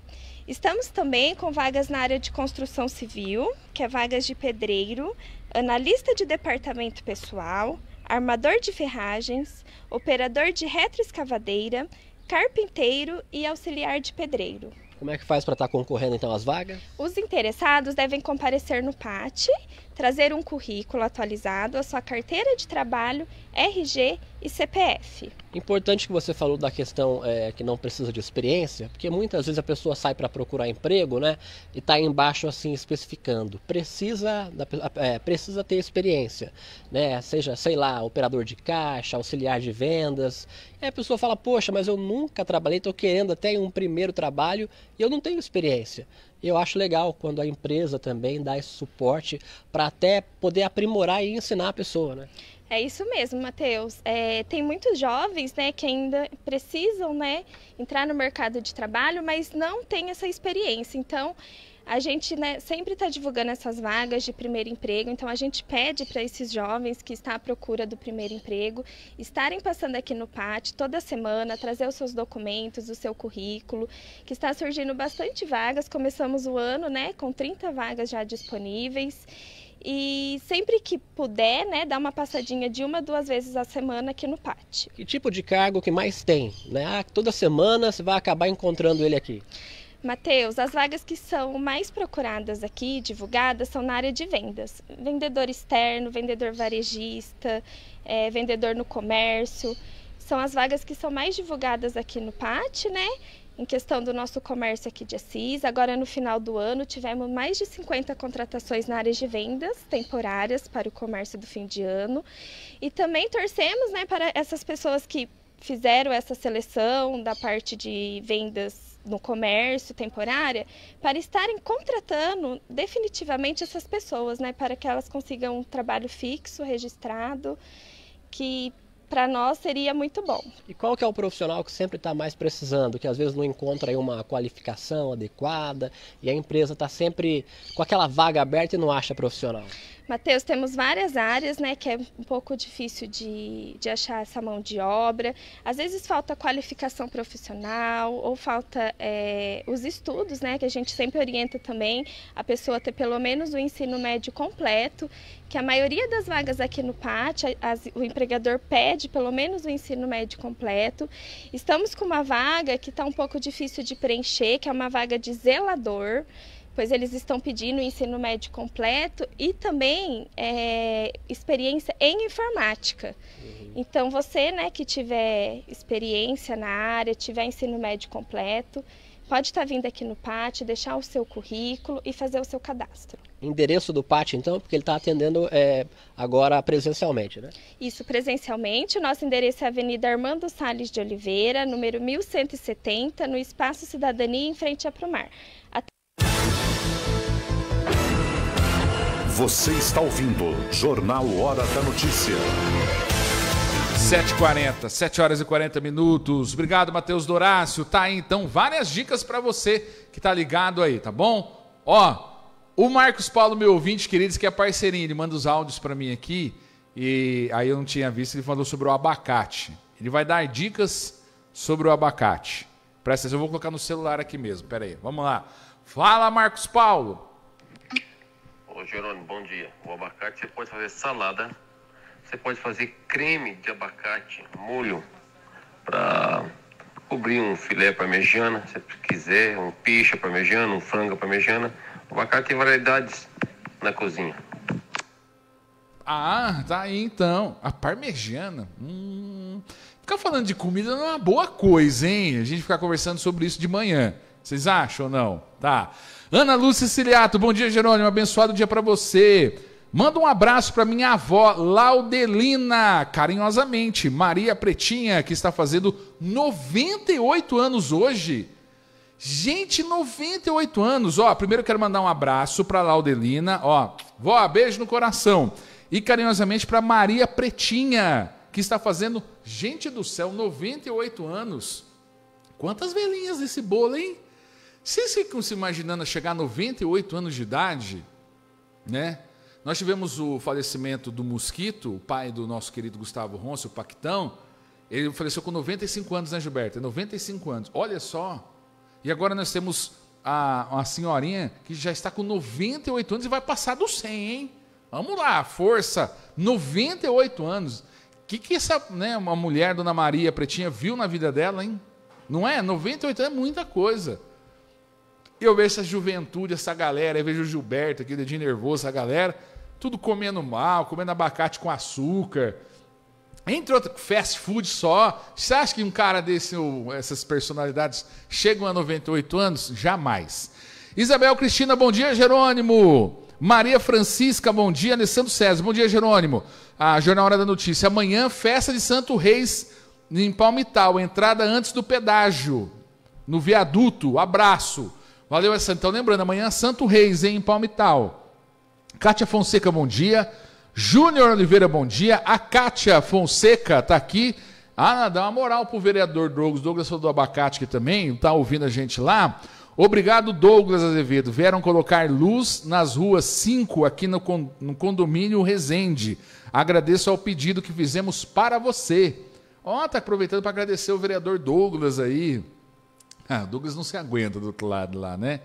Estamos também com vagas na área de construção civil, que é vagas de pedreiro, analista de departamento pessoal, armador de ferragens, operador de retroescavadeira, carpinteiro e auxiliar de pedreiro. Como é que faz para estar tá concorrendo então às vagas? Os interessados devem comparecer no PAT trazer um currículo atualizado, a sua carteira de trabalho, RG e CPF. Importante que você falou da questão é, que não precisa de experiência, porque muitas vezes a pessoa sai para procurar emprego, né, e está embaixo assim especificando, precisa, da, é, precisa ter experiência, né, seja sei lá operador de caixa, auxiliar de vendas. E a pessoa fala, poxa, mas eu nunca trabalhei, estou querendo até um primeiro trabalho e eu não tenho experiência eu acho legal quando a empresa também dá esse suporte para até poder aprimorar e ensinar a pessoa, né? É isso mesmo, Matheus. É, tem muitos jovens né, que ainda precisam né, entrar no mercado de trabalho, mas não têm essa experiência. Então, a gente né, sempre está divulgando essas vagas de primeiro emprego, então a gente pede para esses jovens que estão à procura do primeiro emprego estarem passando aqui no PAT toda semana, trazer os seus documentos, o seu currículo, que está surgindo bastante vagas. Começamos o ano né, com 30 vagas já disponíveis. E sempre que puder, né, dar uma passadinha de uma, duas vezes a semana aqui no Pátio. Que tipo de cargo que mais tem? Né? Ah, toda semana você vai acabar encontrando ele aqui. Matheus, as vagas que são mais procuradas aqui, divulgadas, são na área de vendas. Vendedor externo, vendedor varejista, é, vendedor no comércio. São as vagas que são mais divulgadas aqui no PAT, né? Em questão do nosso comércio aqui de Assis. Agora, no final do ano, tivemos mais de 50 contratações na área de vendas temporárias para o comércio do fim de ano. E também torcemos né, para essas pessoas que fizeram essa seleção da parte de vendas no comércio temporária para estarem contratando definitivamente essas pessoas, né, para que elas consigam um trabalho fixo, registrado, que para nós seria muito bom. E qual que é o profissional que sempre está mais precisando, que às vezes não encontra aí uma qualificação adequada e a empresa está sempre com aquela vaga aberta e não acha profissional? Mateus, temos várias áreas, né, que é um pouco difícil de, de achar essa mão de obra. Às vezes falta qualificação profissional ou falta é, os estudos, né, que a gente sempre orienta também a pessoa ter pelo menos o ensino médio completo, que a maioria das vagas aqui no PAT, as, o empregador pede pelo menos o ensino médio completo. Estamos com uma vaga que está um pouco difícil de preencher, que é uma vaga de zelador pois eles estão pedindo ensino médio completo e também é, experiência em informática. Uhum. Então, você né, que tiver experiência na área, tiver ensino médio completo, pode estar tá vindo aqui no PAT, deixar o seu currículo e fazer o seu cadastro. Endereço do PAT, então, porque ele está atendendo é, agora presencialmente, né? Isso, presencialmente. O nosso endereço é Avenida Armando Salles de Oliveira, número 1170, no Espaço Cidadania, em frente a Promar. Até Você está ouvindo Jornal Hora da Notícia. 7h40, 7 horas e 40 minutos. Obrigado, Matheus Dorácio. Tá aí então várias dicas para você que tá ligado aí, tá bom? Ó, o Marcos Paulo, meu ouvinte queridos, que é parceirinho, ele manda os áudios para mim aqui e aí eu não tinha visto, ele falou sobre o abacate. Ele vai dar dicas sobre o abacate. Presta atenção, eu vou colocar no celular aqui mesmo. Pera aí, vamos lá. Fala, Marcos Paulo. Ô Jerônimo, bom dia. O abacate você pode fazer salada, você pode fazer creme de abacate, molho, para cobrir um filé parmegiana, se quiser, um picha parmegiana, um frango parmegiana. O abacate tem variedades na cozinha. Ah, tá aí então. A parmegiana. Hum. Ficar falando de comida não é uma boa coisa, hein? A gente ficar conversando sobre isso de manhã. Vocês acham ou não? Tá. Ana Lúcia Ciliato, bom dia, Jerônimo. Abençoado dia para você. Manda um abraço para minha avó Laudelina, carinhosamente, Maria Pretinha, que está fazendo 98 anos hoje. Gente, 98 anos. Ó, primeiro quero mandar um abraço para Laudelina, ó. Vó, beijo no coração. E carinhosamente para Maria Pretinha, que está fazendo, gente do céu, 98 anos. Quantas velhinhas desse bolo, hein? Vocês ficam se imaginando a chegar a 98 anos de idade, né? Nós tivemos o falecimento do Mosquito, o pai do nosso querido Gustavo Ronce, o Pactão. Ele faleceu com 95 anos, né, Gilberto? 95 anos. Olha só. E agora nós temos a, a senhorinha que já está com 98 anos e vai passar dos 100, hein? Vamos lá, força. 98 anos. O que, que essa, né, uma mulher, Dona Maria Pretinha, viu na vida dela, hein? Não é? 98 anos é muita coisa. E eu vejo essa juventude, essa galera, eu vejo o Gilberto aqui, dedinho nervoso, essa galera, tudo comendo mal, comendo abacate com açúcar. Entre outros, fast food só. Você acha que um cara desse, essas personalidades, chegam a 98 anos? Jamais. Isabel Cristina, bom dia, Jerônimo. Maria Francisca, bom dia. Alessandro César, bom dia, Jerônimo. A ah, Jornal Hora da Notícia. Amanhã, festa de Santo Reis em Palmital. Entrada antes do pedágio. No viaduto. Abraço. Valeu, é Então, lembrando, amanhã Santo Reis, hein, em Palmital. Kátia Fonseca, bom dia. Júnior Oliveira, bom dia. A Kátia Fonseca tá aqui. Ah, dá uma moral pro vereador Douglas. Douglas falou do abacate que também, tá ouvindo a gente lá. Obrigado, Douglas Azevedo. Vieram colocar luz nas ruas 5 aqui no, no condomínio Resende. Agradeço ao pedido que fizemos para você. Ó, oh, tá aproveitando para agradecer o vereador Douglas aí. Ah, Douglas não se aguenta do outro lado lá, né?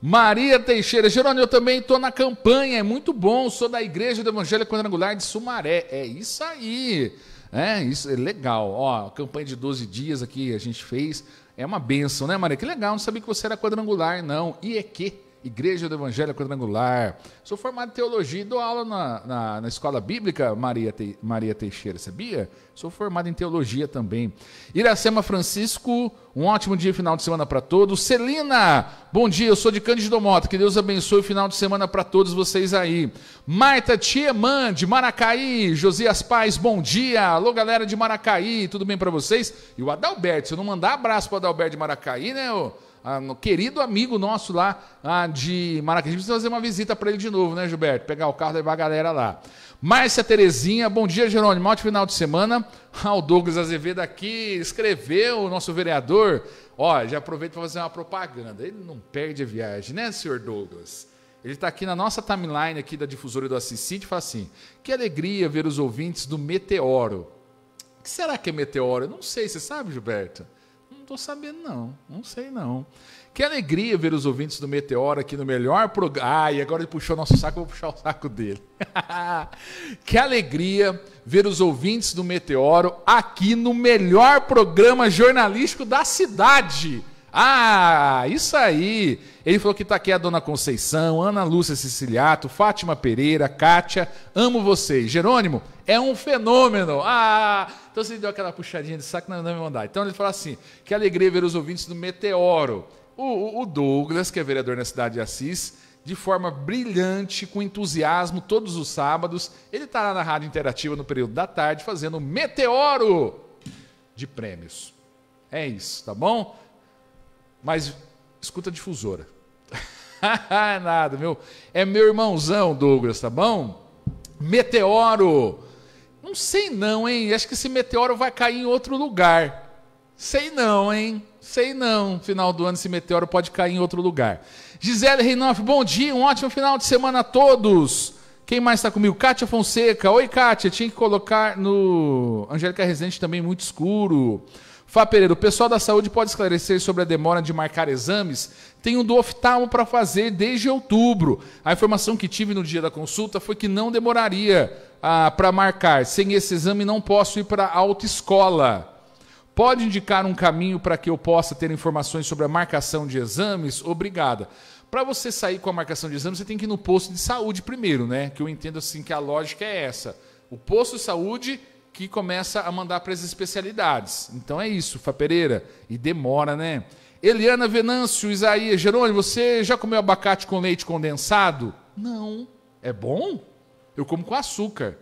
Maria Teixeira, Jerônimo, eu também estou na campanha, é muito bom, sou da Igreja do Evangelho Quadrangular de Sumaré. É isso aí, é, isso é legal. Ó, campanha de 12 dias aqui a gente fez, é uma benção, né, Maria? Que legal, não sabia que você era quadrangular, não. E é que Igreja do Evangelho Quadrangular. Sou formado em teologia e dou aula na, na, na Escola Bíblica Maria, Te, Maria Teixeira, sabia? Sou formado em teologia também. Iracema Francisco, um ótimo dia final de semana para todos. Celina, bom dia, eu sou de Cândido Mota. Que Deus abençoe o final de semana para todos vocês aí. Marta Tieman, de Maracaí. Josias Paz, bom dia. Alô, galera de Maracaí, tudo bem para vocês? E o Adalberto, se eu não mandar abraço para o Adalberto de Maracaí, né, ô? Ah, querido amigo nosso lá ah, de Maracanã. precisa fazer uma visita para ele de novo, né, Gilberto? Pegar o carro e levar a galera lá. Márcia Terezinha, bom dia, Jerônimo. Ótimo final de semana. Ah, o Douglas Azevedo aqui escreveu, o nosso vereador. Ó, já aproveito para fazer uma propaganda. Ele não perde a viagem, né, senhor Douglas? Ele está aqui na nossa timeline aqui da difusora do Assis City e fala assim: que alegria ver os ouvintes do Meteoro. O que será que é meteoro? Eu não sei, você sabe, Gilberto? estou sabendo não, não sei não. Que alegria ver os ouvintes do Meteoro aqui no melhor programa. ai, agora ele puxou nosso saco, vou puxar o saco dele. [laughs] que alegria ver os ouvintes do Meteoro aqui no melhor programa jornalístico da cidade. Ah, isso aí! Ele falou que está aqui a Dona Conceição, Ana Lúcia Siciliato, Fátima Pereira, Kátia, amo vocês. Jerônimo, é um fenômeno! Ah! Então você deu aquela puxadinha de saco não me mandar. Então ele fala assim: que alegria ver os ouvintes do Meteoro. O, o Douglas, que é vereador na cidade de Assis, de forma brilhante, com entusiasmo, todos os sábados, ele está lá na Rádio Interativa no período da tarde fazendo Meteoro de prêmios. É isso, tá bom? Mas escuta a difusora. [laughs] Nada, meu. É meu irmãozão, Douglas, tá bom? Meteoro. Não sei não, hein? Acho que esse meteoro vai cair em outro lugar. Sei não, hein? Sei não. Final do ano esse meteoro pode cair em outro lugar. Gisele Reinoff, bom dia, um ótimo final de semana a todos. Quem mais está comigo? Kátia Fonseca. Oi, Kátia. Tinha que colocar no. Angélica Rezende também, muito escuro. Fá Pereira, o pessoal da saúde pode esclarecer sobre a demora de marcar exames? Tenho do oftalmo para fazer desde outubro. A informação que tive no dia da consulta foi que não demoraria ah, para marcar. Sem esse exame não posso ir para a autoescola. Pode indicar um caminho para que eu possa ter informações sobre a marcação de exames? Obrigada. Para você sair com a marcação de exames, você tem que ir no posto de saúde primeiro, né? Que eu entendo assim que a lógica é essa. O posto de saúde que começa a mandar para as especialidades. Então é isso, Fá Pereira. E demora, né? Eliana Venâncio, Isaías, Jerônimo, você já comeu abacate com leite condensado? Não. É bom? Eu como com açúcar.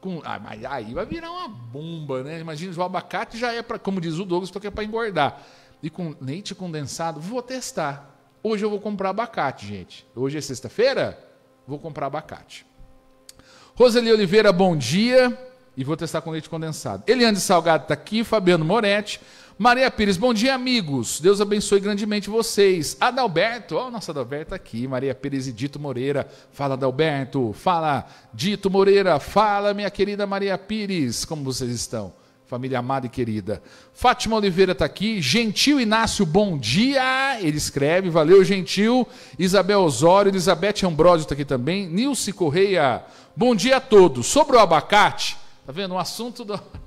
Com... Ah, mas aí vai virar uma bomba, né? Imagina, o abacate já é para, como diz o Douglas, porque é para engordar. E com leite condensado, vou testar. Hoje eu vou comprar abacate, gente. Hoje é sexta-feira, vou comprar abacate. Roseli Oliveira, bom dia e vou testar com leite condensado. Eliane Salgado está aqui, Fabiano Moretti. Maria Pires, bom dia, amigos. Deus abençoe grandemente vocês. Adalberto, ó, oh, nossa Adalberto tá aqui. Maria Pires e Dito Moreira. Fala, Adalberto. Fala, Dito Moreira. Fala, minha querida Maria Pires. Como vocês estão? Família amada e querida. Fátima Oliveira está aqui. Gentil Inácio, bom dia. Ele escreve. Valeu, Gentil. Isabel Osório, Elizabeth Ambrosio está aqui também. Nilce Correia, bom dia a todos. Sobre o abacate. Tá vendo? o assunto do. [laughs]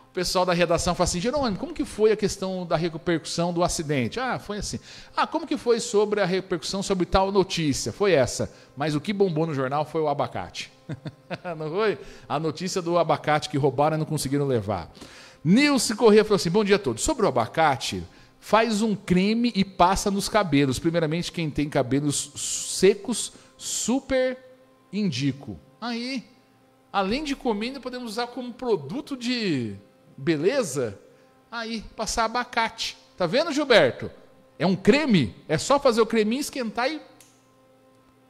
O pessoal da redação fala assim: Jerônimo, como que foi a questão da repercussão do acidente? Ah, foi assim. Ah, como que foi sobre a repercussão sobre tal notícia? Foi essa. Mas o que bombou no jornal foi o abacate. [laughs] não foi? A notícia do abacate que roubaram e não conseguiram levar. Nilce Corrêa falou assim: bom dia a todos. Sobre o abacate, faz um creme e passa nos cabelos. Primeiramente, quem tem cabelos secos, super indico. Aí, além de comer, ainda podemos usar como produto de beleza. Aí, passar abacate. Tá vendo, Gilberto? É um creme. É só fazer o creminho, esquentar e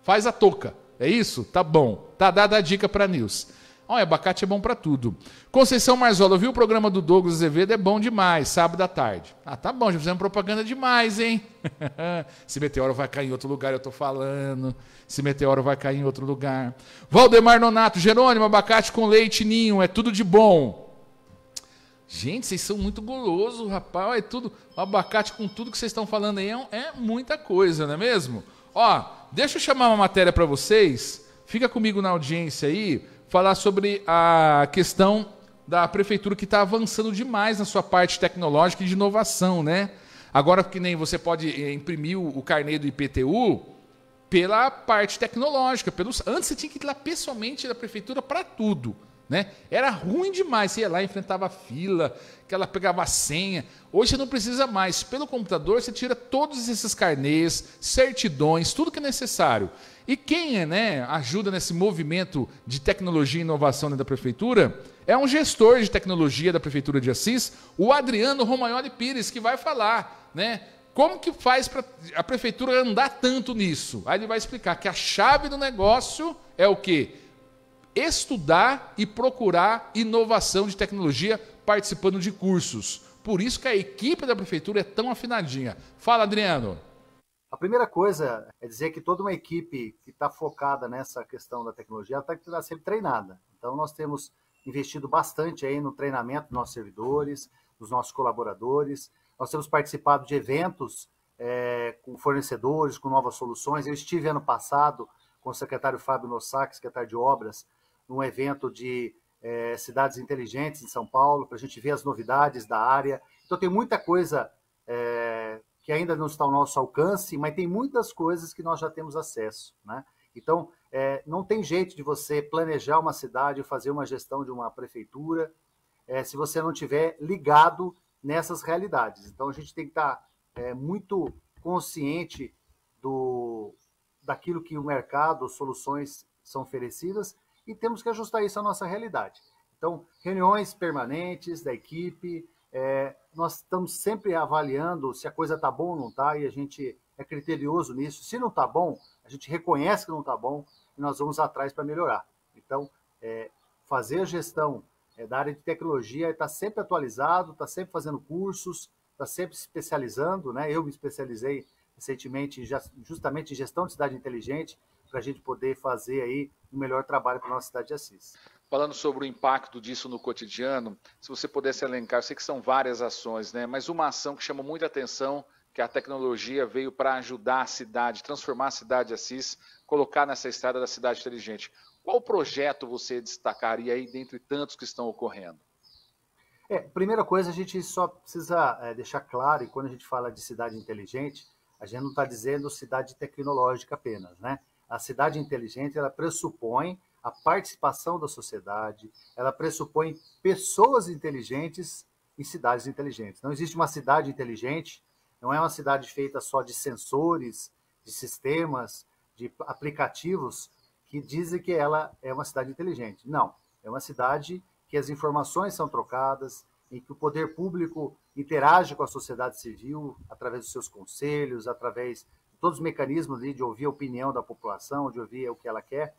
faz a touca. É isso? Tá bom. Tá dada a dica para Nilce. Olha, abacate é bom para tudo. Conceição Marzola, viu o programa do Douglas Azevedo, é bom demais, sábado à tarde. Ah, tá bom, já fizemos propaganda demais, hein? Esse [laughs] meteoro vai cair em outro lugar, eu tô falando. Esse meteoro vai cair em outro lugar. Valdemar Nonato, Jerônimo, abacate com leite ninho, é tudo de bom. Gente, vocês são muito golosos, rapaz. É tudo. O abacate com tudo que vocês estão falando aí é, é muita coisa, não é mesmo? Ó, deixa eu chamar uma matéria para vocês. Fica comigo na audiência aí falar sobre a questão da prefeitura que está avançando demais na sua parte tecnológica e de inovação, né? Agora que nem você pode eh, imprimir o carnê do IPTU pela parte tecnológica, pelos antes você tinha que ir lá pessoalmente da prefeitura para tudo. Né? Era ruim demais, você ia lá, enfrentava fila, que ela pegava a senha. Hoje você não precisa mais. Pelo computador você tira todos esses carnês, certidões, tudo que é necessário. E quem é, né, ajuda nesse movimento de tecnologia e inovação da prefeitura é um gestor de tecnologia da prefeitura de Assis, o Adriano Romagnoli Pires, que vai falar, né? Como que faz para a prefeitura andar tanto nisso? Aí ele vai explicar que a chave do negócio é o quê? estudar e procurar inovação de tecnologia participando de cursos. Por isso que a equipe da prefeitura é tão afinadinha. Fala, Adriano. A primeira coisa é dizer que toda uma equipe que está focada nessa questão da tecnologia está tá sempre treinada. Então, nós temos investido bastante aí no treinamento dos nossos servidores, dos nossos colaboradores. Nós temos participado de eventos é, com fornecedores, com novas soluções. Eu estive ano passado com o secretário Fábio Nossac, secretário é de Obras, num evento de é, cidades inteligentes em São Paulo, para a gente ver as novidades da área. Então, tem muita coisa é, que ainda não está ao nosso alcance, mas tem muitas coisas que nós já temos acesso. Né? Então, é, não tem jeito de você planejar uma cidade, fazer uma gestão de uma prefeitura, se você não tiver ligado nessas realidades. Então, a gente tem que tá, estar muito consciente do, daquilo que o mercado, soluções são oferecidas e temos que ajustar isso à nossa realidade. Então, reuniões permanentes da equipe, é, nós estamos sempre avaliando se a coisa está bom ou não está, e a gente é criterioso nisso. Se não está bom, a gente reconhece que não está bom e nós vamos atrás para melhorar. Então, é, fazer a gestão é, da área de tecnologia está sempre atualizado, está sempre fazendo cursos, está sempre se especializando. Né? Eu me especializei recentemente justamente em gestão de cidade inteligente para a gente poder fazer aí o um melhor trabalho para a nossa cidade de Assis. Falando sobre o impacto disso no cotidiano, se você pudesse elencar, eu sei que são várias ações, né? mas uma ação que chamou muita atenção, que a tecnologia veio para ajudar a cidade, transformar a cidade de Assis, colocar nessa estrada da cidade inteligente. Qual projeto você destacaria aí dentre tantos que estão ocorrendo? É, primeira coisa, a gente só precisa é, deixar claro, e quando a gente fala de cidade inteligente, a gente não está dizendo cidade tecnológica apenas, né? A cidade inteligente ela pressupõe a participação da sociedade, ela pressupõe pessoas inteligentes em cidades inteligentes. Não existe uma cidade inteligente, não é uma cidade feita só de sensores, de sistemas, de aplicativos que dizem que ela é uma cidade inteligente. Não, é uma cidade que as informações são trocadas, em que o poder público interage com a sociedade civil através dos seus conselhos, através todos os mecanismos de ouvir a opinião da população, de ouvir o que ela quer,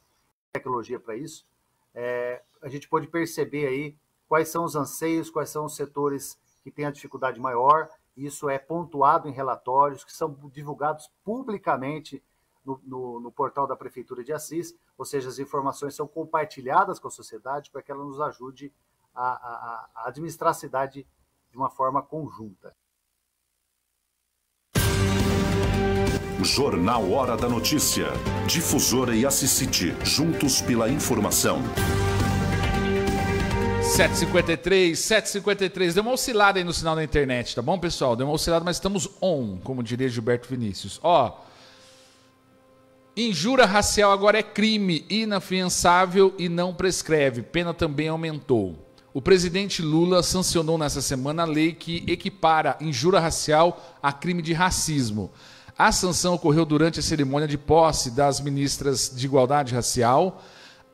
tecnologia para isso, é, a gente pode perceber aí quais são os anseios, quais são os setores que têm a dificuldade maior. Isso é pontuado em relatórios que são divulgados publicamente no, no, no portal da Prefeitura de Assis, ou seja, as informações são compartilhadas com a sociedade para que ela nos ajude a, a, a administrar a cidade de uma forma conjunta. Jornal Hora da Notícia. Difusora e Assicite, juntos pela informação. 753, 753, Deu uma oscilada aí no sinal da internet, tá bom, pessoal? Deu uma oscilada, mas estamos on, como diria Gilberto Vinícius. Ó. injura racial agora é crime inafiançável e não prescreve. Pena também aumentou. O presidente Lula sancionou nessa semana a lei que equipara injura racial a crime de racismo. A sanção ocorreu durante a cerimônia de posse das ministras de Igualdade Racial,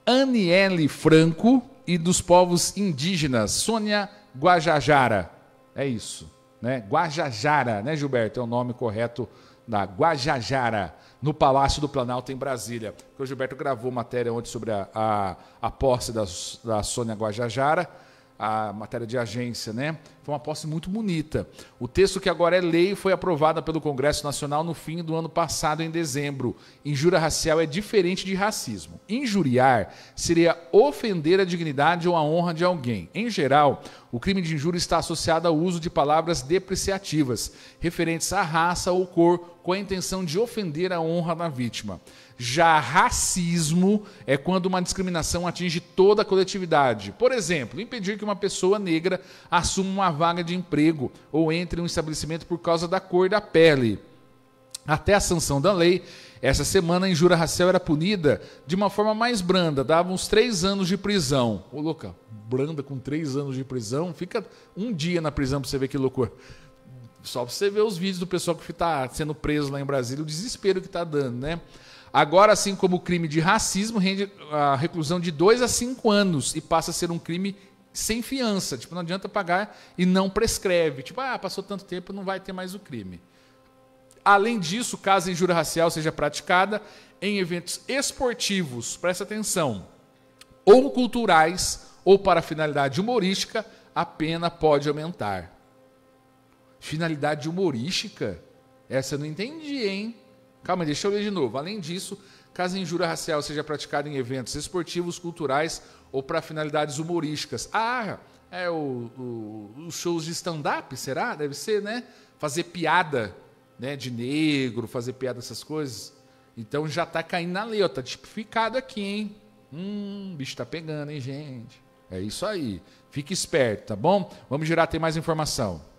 Aniele Franco, e dos povos indígenas, Sônia Guajajara. É isso, né? Guajajara, né, Gilberto? É o nome correto da Guajajara, no Palácio do Planalto, em Brasília. Porque o Gilberto gravou matéria ontem sobre a, a, a posse da, da Sônia Guajajara a matéria de agência, né? Foi uma posse muito bonita. O texto que agora é lei foi aprovado pelo Congresso Nacional no fim do ano passado, em dezembro. Injúria racial é diferente de racismo. Injuriar seria ofender a dignidade ou a honra de alguém. Em geral, o crime de injúria está associado ao uso de palavras depreciativas, referentes à raça ou cor, com a intenção de ofender a honra da vítima. Já racismo é quando uma discriminação atinge toda a coletividade. Por exemplo, impedir que uma pessoa negra assuma uma vaga de emprego ou entre em um estabelecimento por causa da cor da pele. Até a sanção da lei, essa semana a injúria racial era punida de uma forma mais branda, dava uns três anos de prisão. Ô, louca, branda com três anos de prisão, fica um dia na prisão pra você ver que loucura. Só pra você ver os vídeos do pessoal que tá sendo preso lá em Brasília, o desespero que tá dando, né? Agora, assim como o crime de racismo, rende a reclusão de 2 a 5 anos e passa a ser um crime sem fiança. Tipo, não adianta pagar e não prescreve. Tipo, ah, passou tanto tempo, não vai ter mais o crime. Além disso, caso a injúria racial seja praticada em eventos esportivos, presta atenção, ou culturais, ou para finalidade humorística, a pena pode aumentar. Finalidade humorística? Essa eu não entendi, hein? Calma, deixa eu ler de novo. Além disso, caso injúria racial seja praticada em eventos esportivos, culturais ou para finalidades humorísticas. Ah, é o, o, os shows de stand-up, será? Deve ser, né? Fazer piada né, de negro, fazer piada dessas coisas. Então já está caindo na lei, ó, tá tipificado aqui, hein? Hum, o bicho tá pegando, hein, gente? É isso aí. Fique esperto, tá bom? Vamos girar, tem mais informação.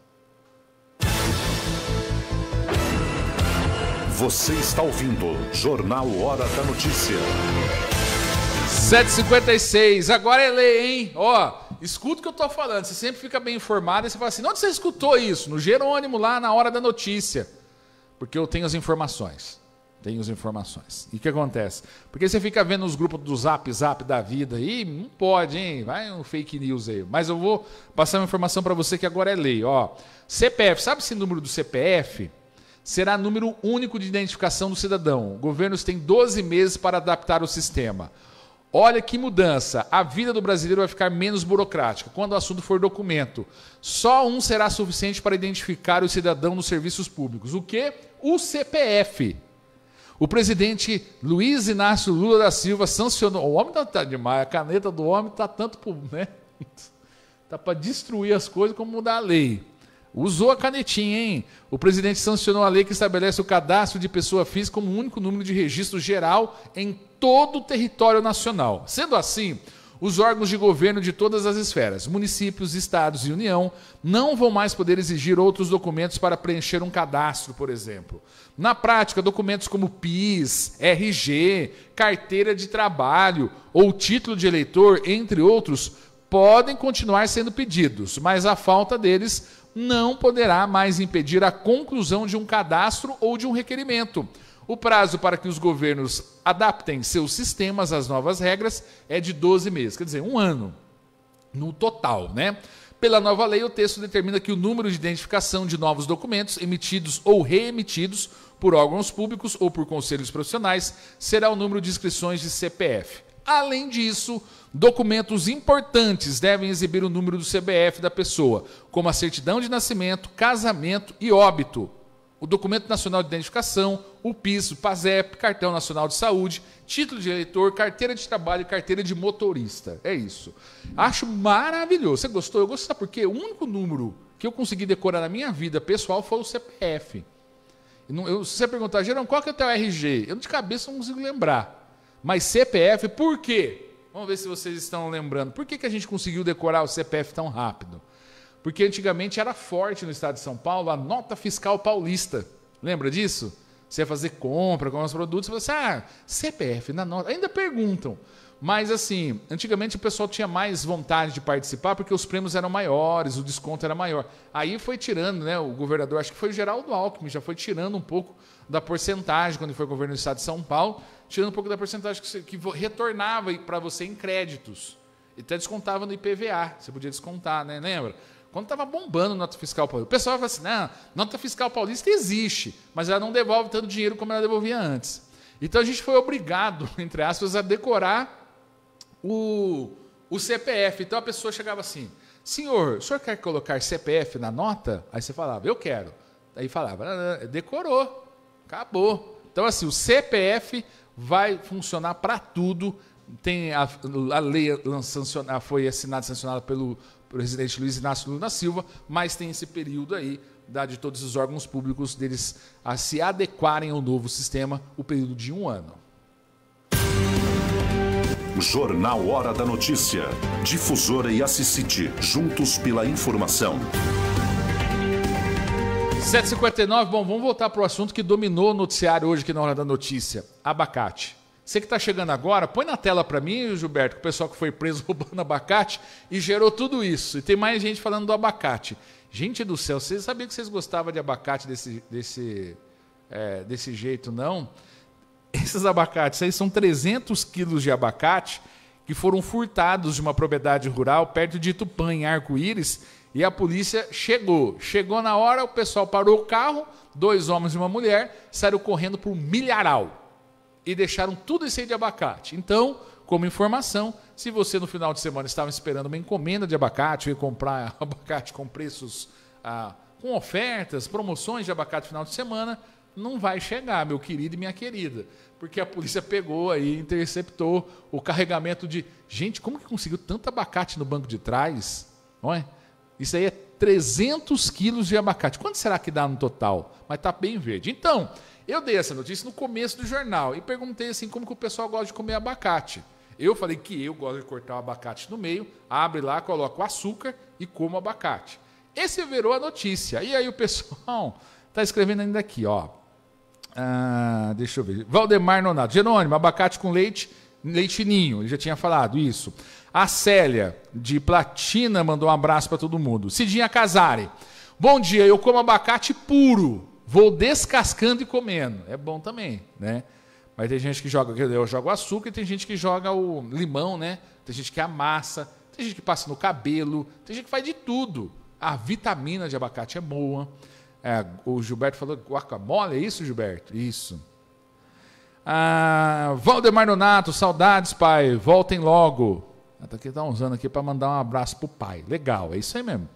Você está ouvindo Jornal Hora da Notícia. 756. agora é lei, hein? Ó, escuta o que eu tô falando. Você sempre fica bem informado e você fala assim: onde você escutou isso? No Jerônimo, lá na hora da notícia. Porque eu tenho as informações. Tenho as informações. E o que acontece? Porque você fica vendo os grupos do Zap Zap da vida aí, não pode, hein? Vai um fake news aí. Mas eu vou passar uma informação para você que agora é lei, ó. CPF, sabe esse número do CPF? será número único de identificação do cidadão. Governos têm 12 meses para adaptar o sistema. Olha que mudança! A vida do brasileiro vai ficar menos burocrática quando o assunto for documento. Só um será suficiente para identificar o cidadão nos serviços públicos. O que? O CPF. O presidente Luiz Inácio Lula da Silva sancionou. O homem está tá demais, a caneta do homem está tanto, né? [laughs] Tá para destruir as coisas como mudar a lei. Usou a canetinha, hein? O presidente sancionou a lei que estabelece o cadastro de pessoa física como único número de registro geral em todo o território nacional. Sendo assim, os órgãos de governo de todas as esferas, municípios, estados e União, não vão mais poder exigir outros documentos para preencher um cadastro, por exemplo. Na prática, documentos como PIS, RG, carteira de trabalho ou título de eleitor, entre outros, podem continuar sendo pedidos, mas a falta deles não poderá mais impedir a conclusão de um cadastro ou de um requerimento. O prazo para que os governos adaptem seus sistemas às novas regras é de 12 meses, quer dizer, um ano no total, né? Pela nova lei, o texto determina que o número de identificação de novos documentos emitidos ou reemitidos por órgãos públicos ou por conselhos profissionais será o número de inscrições de CPF. Além disso, documentos importantes devem exibir o número do CBF da pessoa, como a certidão de nascimento, casamento e óbito, o documento nacional de identificação, o PIS, o PASEP, cartão nacional de saúde, título de eleitor, carteira de trabalho e carteira de motorista. É isso. Acho maravilhoso. Você gostou? Eu gostei, porque o único número que eu consegui decorar na minha vida pessoal foi o CPF. Eu, se você perguntar, Gerão, qual que é o teu RG? Eu de cabeça não consigo lembrar. Mas CPF, por quê? Vamos ver se vocês estão lembrando. Por que, que a gente conseguiu decorar o CPF tão rápido? Porque antigamente era forte no estado de São Paulo a nota fiscal paulista. Lembra disso? Você ia fazer compra, com os produtos, você ah, CPF na nota. Ainda perguntam. Mas assim, antigamente o pessoal tinha mais vontade de participar porque os prêmios eram maiores, o desconto era maior. Aí foi tirando, né? O governador, acho que foi o Geraldo Alckmin, já foi tirando um pouco da porcentagem quando foi governo do estado de São Paulo tirando um pouco da porcentagem que, você, que retornava para você em créditos. E até descontava no IPVA, você podia descontar, né? Lembra? Quando estava bombando nota fiscal paulista, o pessoal falava assim: não, nota fiscal paulista existe, mas ela não devolve tanto dinheiro como ela devolvia antes. Então a gente foi obrigado, [laughs] entre aspas, a decorar o, o CPF. Então a pessoa chegava assim: senhor, o senhor quer colocar CPF na nota? Aí você falava: eu quero. Aí falava: decorou, acabou. Então, assim, o CPF vai funcionar para tudo. Tem a, a lei foi assinada e sancionada pelo presidente Luiz Inácio Lula Silva, mas tem esse período aí da, de todos os órgãos públicos deles a se adequarem ao novo sistema, o período de um ano. Jornal Hora da Notícia. Difusora e Assisite, juntos pela informação. 759. bom, vamos voltar para o assunto que dominou o noticiário hoje aqui na Hora da Notícia, abacate. Você que está chegando agora, põe na tela para mim, Gilberto, o pessoal que foi preso [laughs] roubando abacate e gerou tudo isso. E tem mais gente falando do abacate. Gente do céu, vocês sabiam que vocês gostavam de abacate desse, desse, é, desse jeito, não? [laughs] Esses abacates aí são 300 quilos de abacate que foram furtados de uma propriedade rural perto de Tupã, em Arco-Íris, e a polícia chegou. Chegou na hora, o pessoal parou o carro, dois homens e uma mulher, saíram correndo para o milharal e deixaram tudo isso aí de abacate. Então, como informação, se você no final de semana estava esperando uma encomenda de abacate, ou ia comprar [laughs] abacate com preços, ah, com ofertas, promoções de abacate no final de semana, não vai chegar, meu querido e minha querida. Porque a polícia pegou aí, interceptou o carregamento de. Gente, como que conseguiu tanto abacate no banco de trás? Não é? Isso aí é 300 quilos de abacate. Quanto será que dá no total? Mas está bem verde. Então, eu dei essa notícia no começo do jornal e perguntei assim como que o pessoal gosta de comer abacate. Eu falei que eu gosto de cortar o abacate no meio, abre lá, coloco açúcar e como abacate. Esse virou a notícia. E aí o pessoal está [laughs] escrevendo ainda aqui, ó. Ah, deixa eu ver. Valdemar Nonato. Jerônimo, abacate com leite, leitinho. Ele já tinha falado isso. A Célia, de Platina, mandou um abraço para todo mundo. Cidinha Casari. Bom dia, eu como abacate puro. Vou descascando e comendo. É bom também, né? Mas tem gente que joga, eu jogo açúcar e tem gente que joga o limão, né? Tem gente que amassa, tem gente que passa no cabelo, tem gente que faz de tudo. A vitamina de abacate é boa. É, o Gilberto falou guacamole, é isso, Gilberto? Isso. Ah, Valdemar Nonato, saudades, pai. Voltem logo. Está aqui, está usando aqui para mandar um abraço pro pai. Legal, é isso aí mesmo.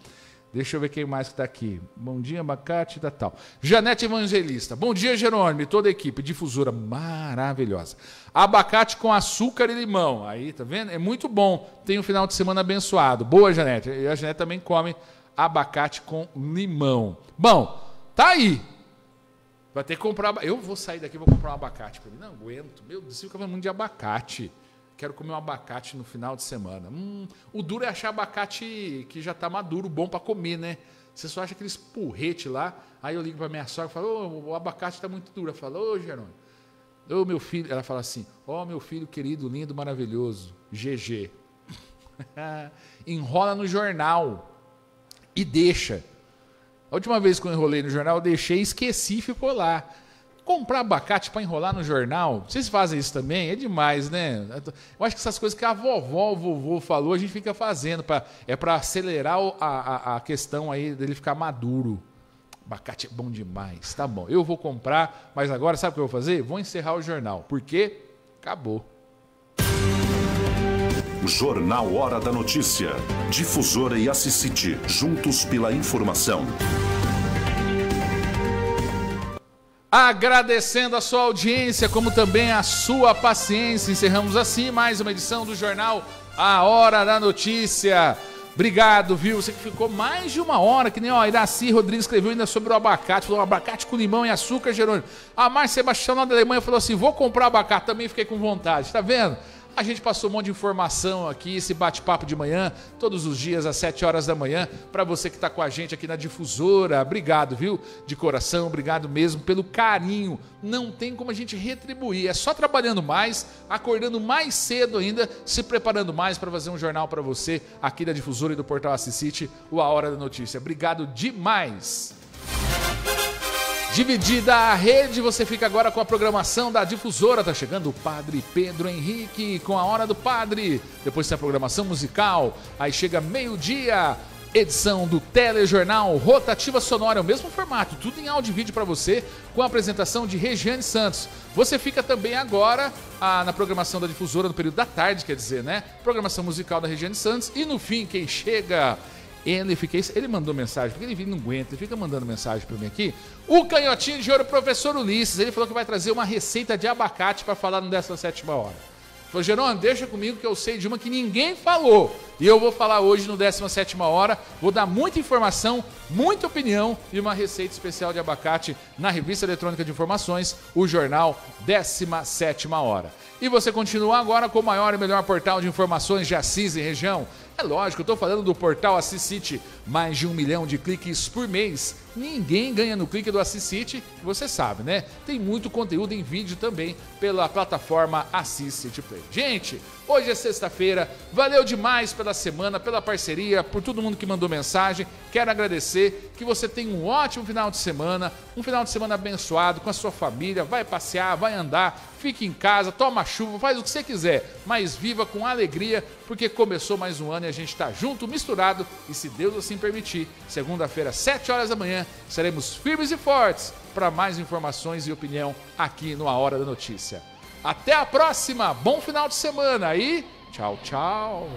Deixa eu ver quem mais está aqui. Bom dia, abacate da tá tal. Janete Evangelista. Bom dia, Jerônimo e toda a equipe. Difusora maravilhosa. Abacate com açúcar e limão. Aí, tá vendo? É muito bom. Tem um final de semana abençoado. Boa, Janete. E a Janete também come abacate com limão. Bom, tá aí. Vai ter que comprar. Eu vou sair daqui e vou comprar um abacate para mim. Não aguento. Meu Deus, fica falando muito de abacate quero comer um abacate no final de semana. Hum, o duro é achar abacate que já está maduro, bom para comer, né? Você só acha aqueles porrete lá. Aí eu ligo para minha sogra e falo: oh, o abacate está muito duro. Ela fala: Ô, oh, Jerônimo, ô, oh, meu filho. Ela fala assim: Ó, oh, meu filho querido, lindo, maravilhoso, GG. [laughs] Enrola no jornal e deixa. A última vez que eu enrolei no jornal, eu deixei, esqueci e ficou lá comprar abacate para enrolar no jornal. Vocês fazem isso também? É demais, né? Eu acho que essas coisas que a vovó, o vovô falou, a gente fica fazendo. Pra, é para acelerar a, a, a, questão aí dele ficar maduro. Abacate é bom demais. Tá bom, eu vou comprar, mas agora sabe o que eu vou fazer? Vou encerrar o jornal, porque acabou. Jornal Hora da Notícia. Difusora e City. juntos pela informação. Agradecendo a sua audiência, como também a sua paciência, encerramos assim mais uma edição do jornal A Hora da Notícia. Obrigado, viu? Você que ficou mais de uma hora, que nem o Iraci Rodrigues escreveu ainda sobre o abacate, falou abacate com limão e açúcar, Jerônimo. A Márcia Sebastião lá da Alemanha falou assim: vou comprar abacate, também fiquei com vontade, tá vendo? A gente passou um monte de informação aqui, esse bate-papo de manhã, todos os dias às 7 horas da manhã, para você que está com a gente aqui na difusora. Obrigado, viu? De coração, obrigado mesmo pelo carinho. Não tem como a gente retribuir, é só trabalhando mais, acordando mais cedo ainda, se preparando mais para fazer um jornal para você aqui da difusora e do portal City o A Hora da Notícia. Obrigado demais. Dividida a rede, você fica agora com a programação da difusora. Tá chegando o Padre Pedro Henrique com a Hora do Padre. Depois tem a programação musical. Aí chega meio-dia, edição do Telejornal Rotativa Sonora. É o mesmo formato, tudo em áudio e vídeo para você, com a apresentação de Regiane Santos. Você fica também agora ah, na programação da difusora no período da tarde, quer dizer, né? Programação musical da Regiane Santos. E no fim, quem chega ele, fiquei, ele mandou mensagem, porque ele não aguenta, ele fica mandando mensagem para mim aqui. O canhotinho de ouro, professor Ulisses, ele falou que vai trazer uma receita de abacate para falar no 17 hora. Ele falou, Geron, deixa comigo que eu sei de uma que ninguém falou. E eu vou falar hoje no 17 hora, vou dar muita informação, muita opinião e uma receita especial de abacate na revista eletrônica de informações, o jornal 17 hora. E você continua agora com o maior e melhor portal de informações de Assis e região. É lógico, eu tô falando do portal Assis City mais de um milhão de cliques por mês. Ninguém ganha no clique do Assis City, você sabe, né? Tem muito conteúdo em vídeo também pela plataforma Assis City Play. Gente, hoje é sexta-feira, valeu demais pela semana, pela parceria, por todo mundo que mandou mensagem. Quero agradecer que você tenha um ótimo final de semana, um final de semana abençoado com a sua família, vai passear, vai andar, fique em casa, toma chuva, faz o que você quiser, mas viva com alegria, porque começou mais um ano e a gente está junto, misturado e se Deus assim permitir, segunda-feira, 7 horas da manhã, seremos firmes e fortes para mais informações e opinião aqui no A Hora da Notícia. Até a próxima, bom final de semana e tchau, tchau.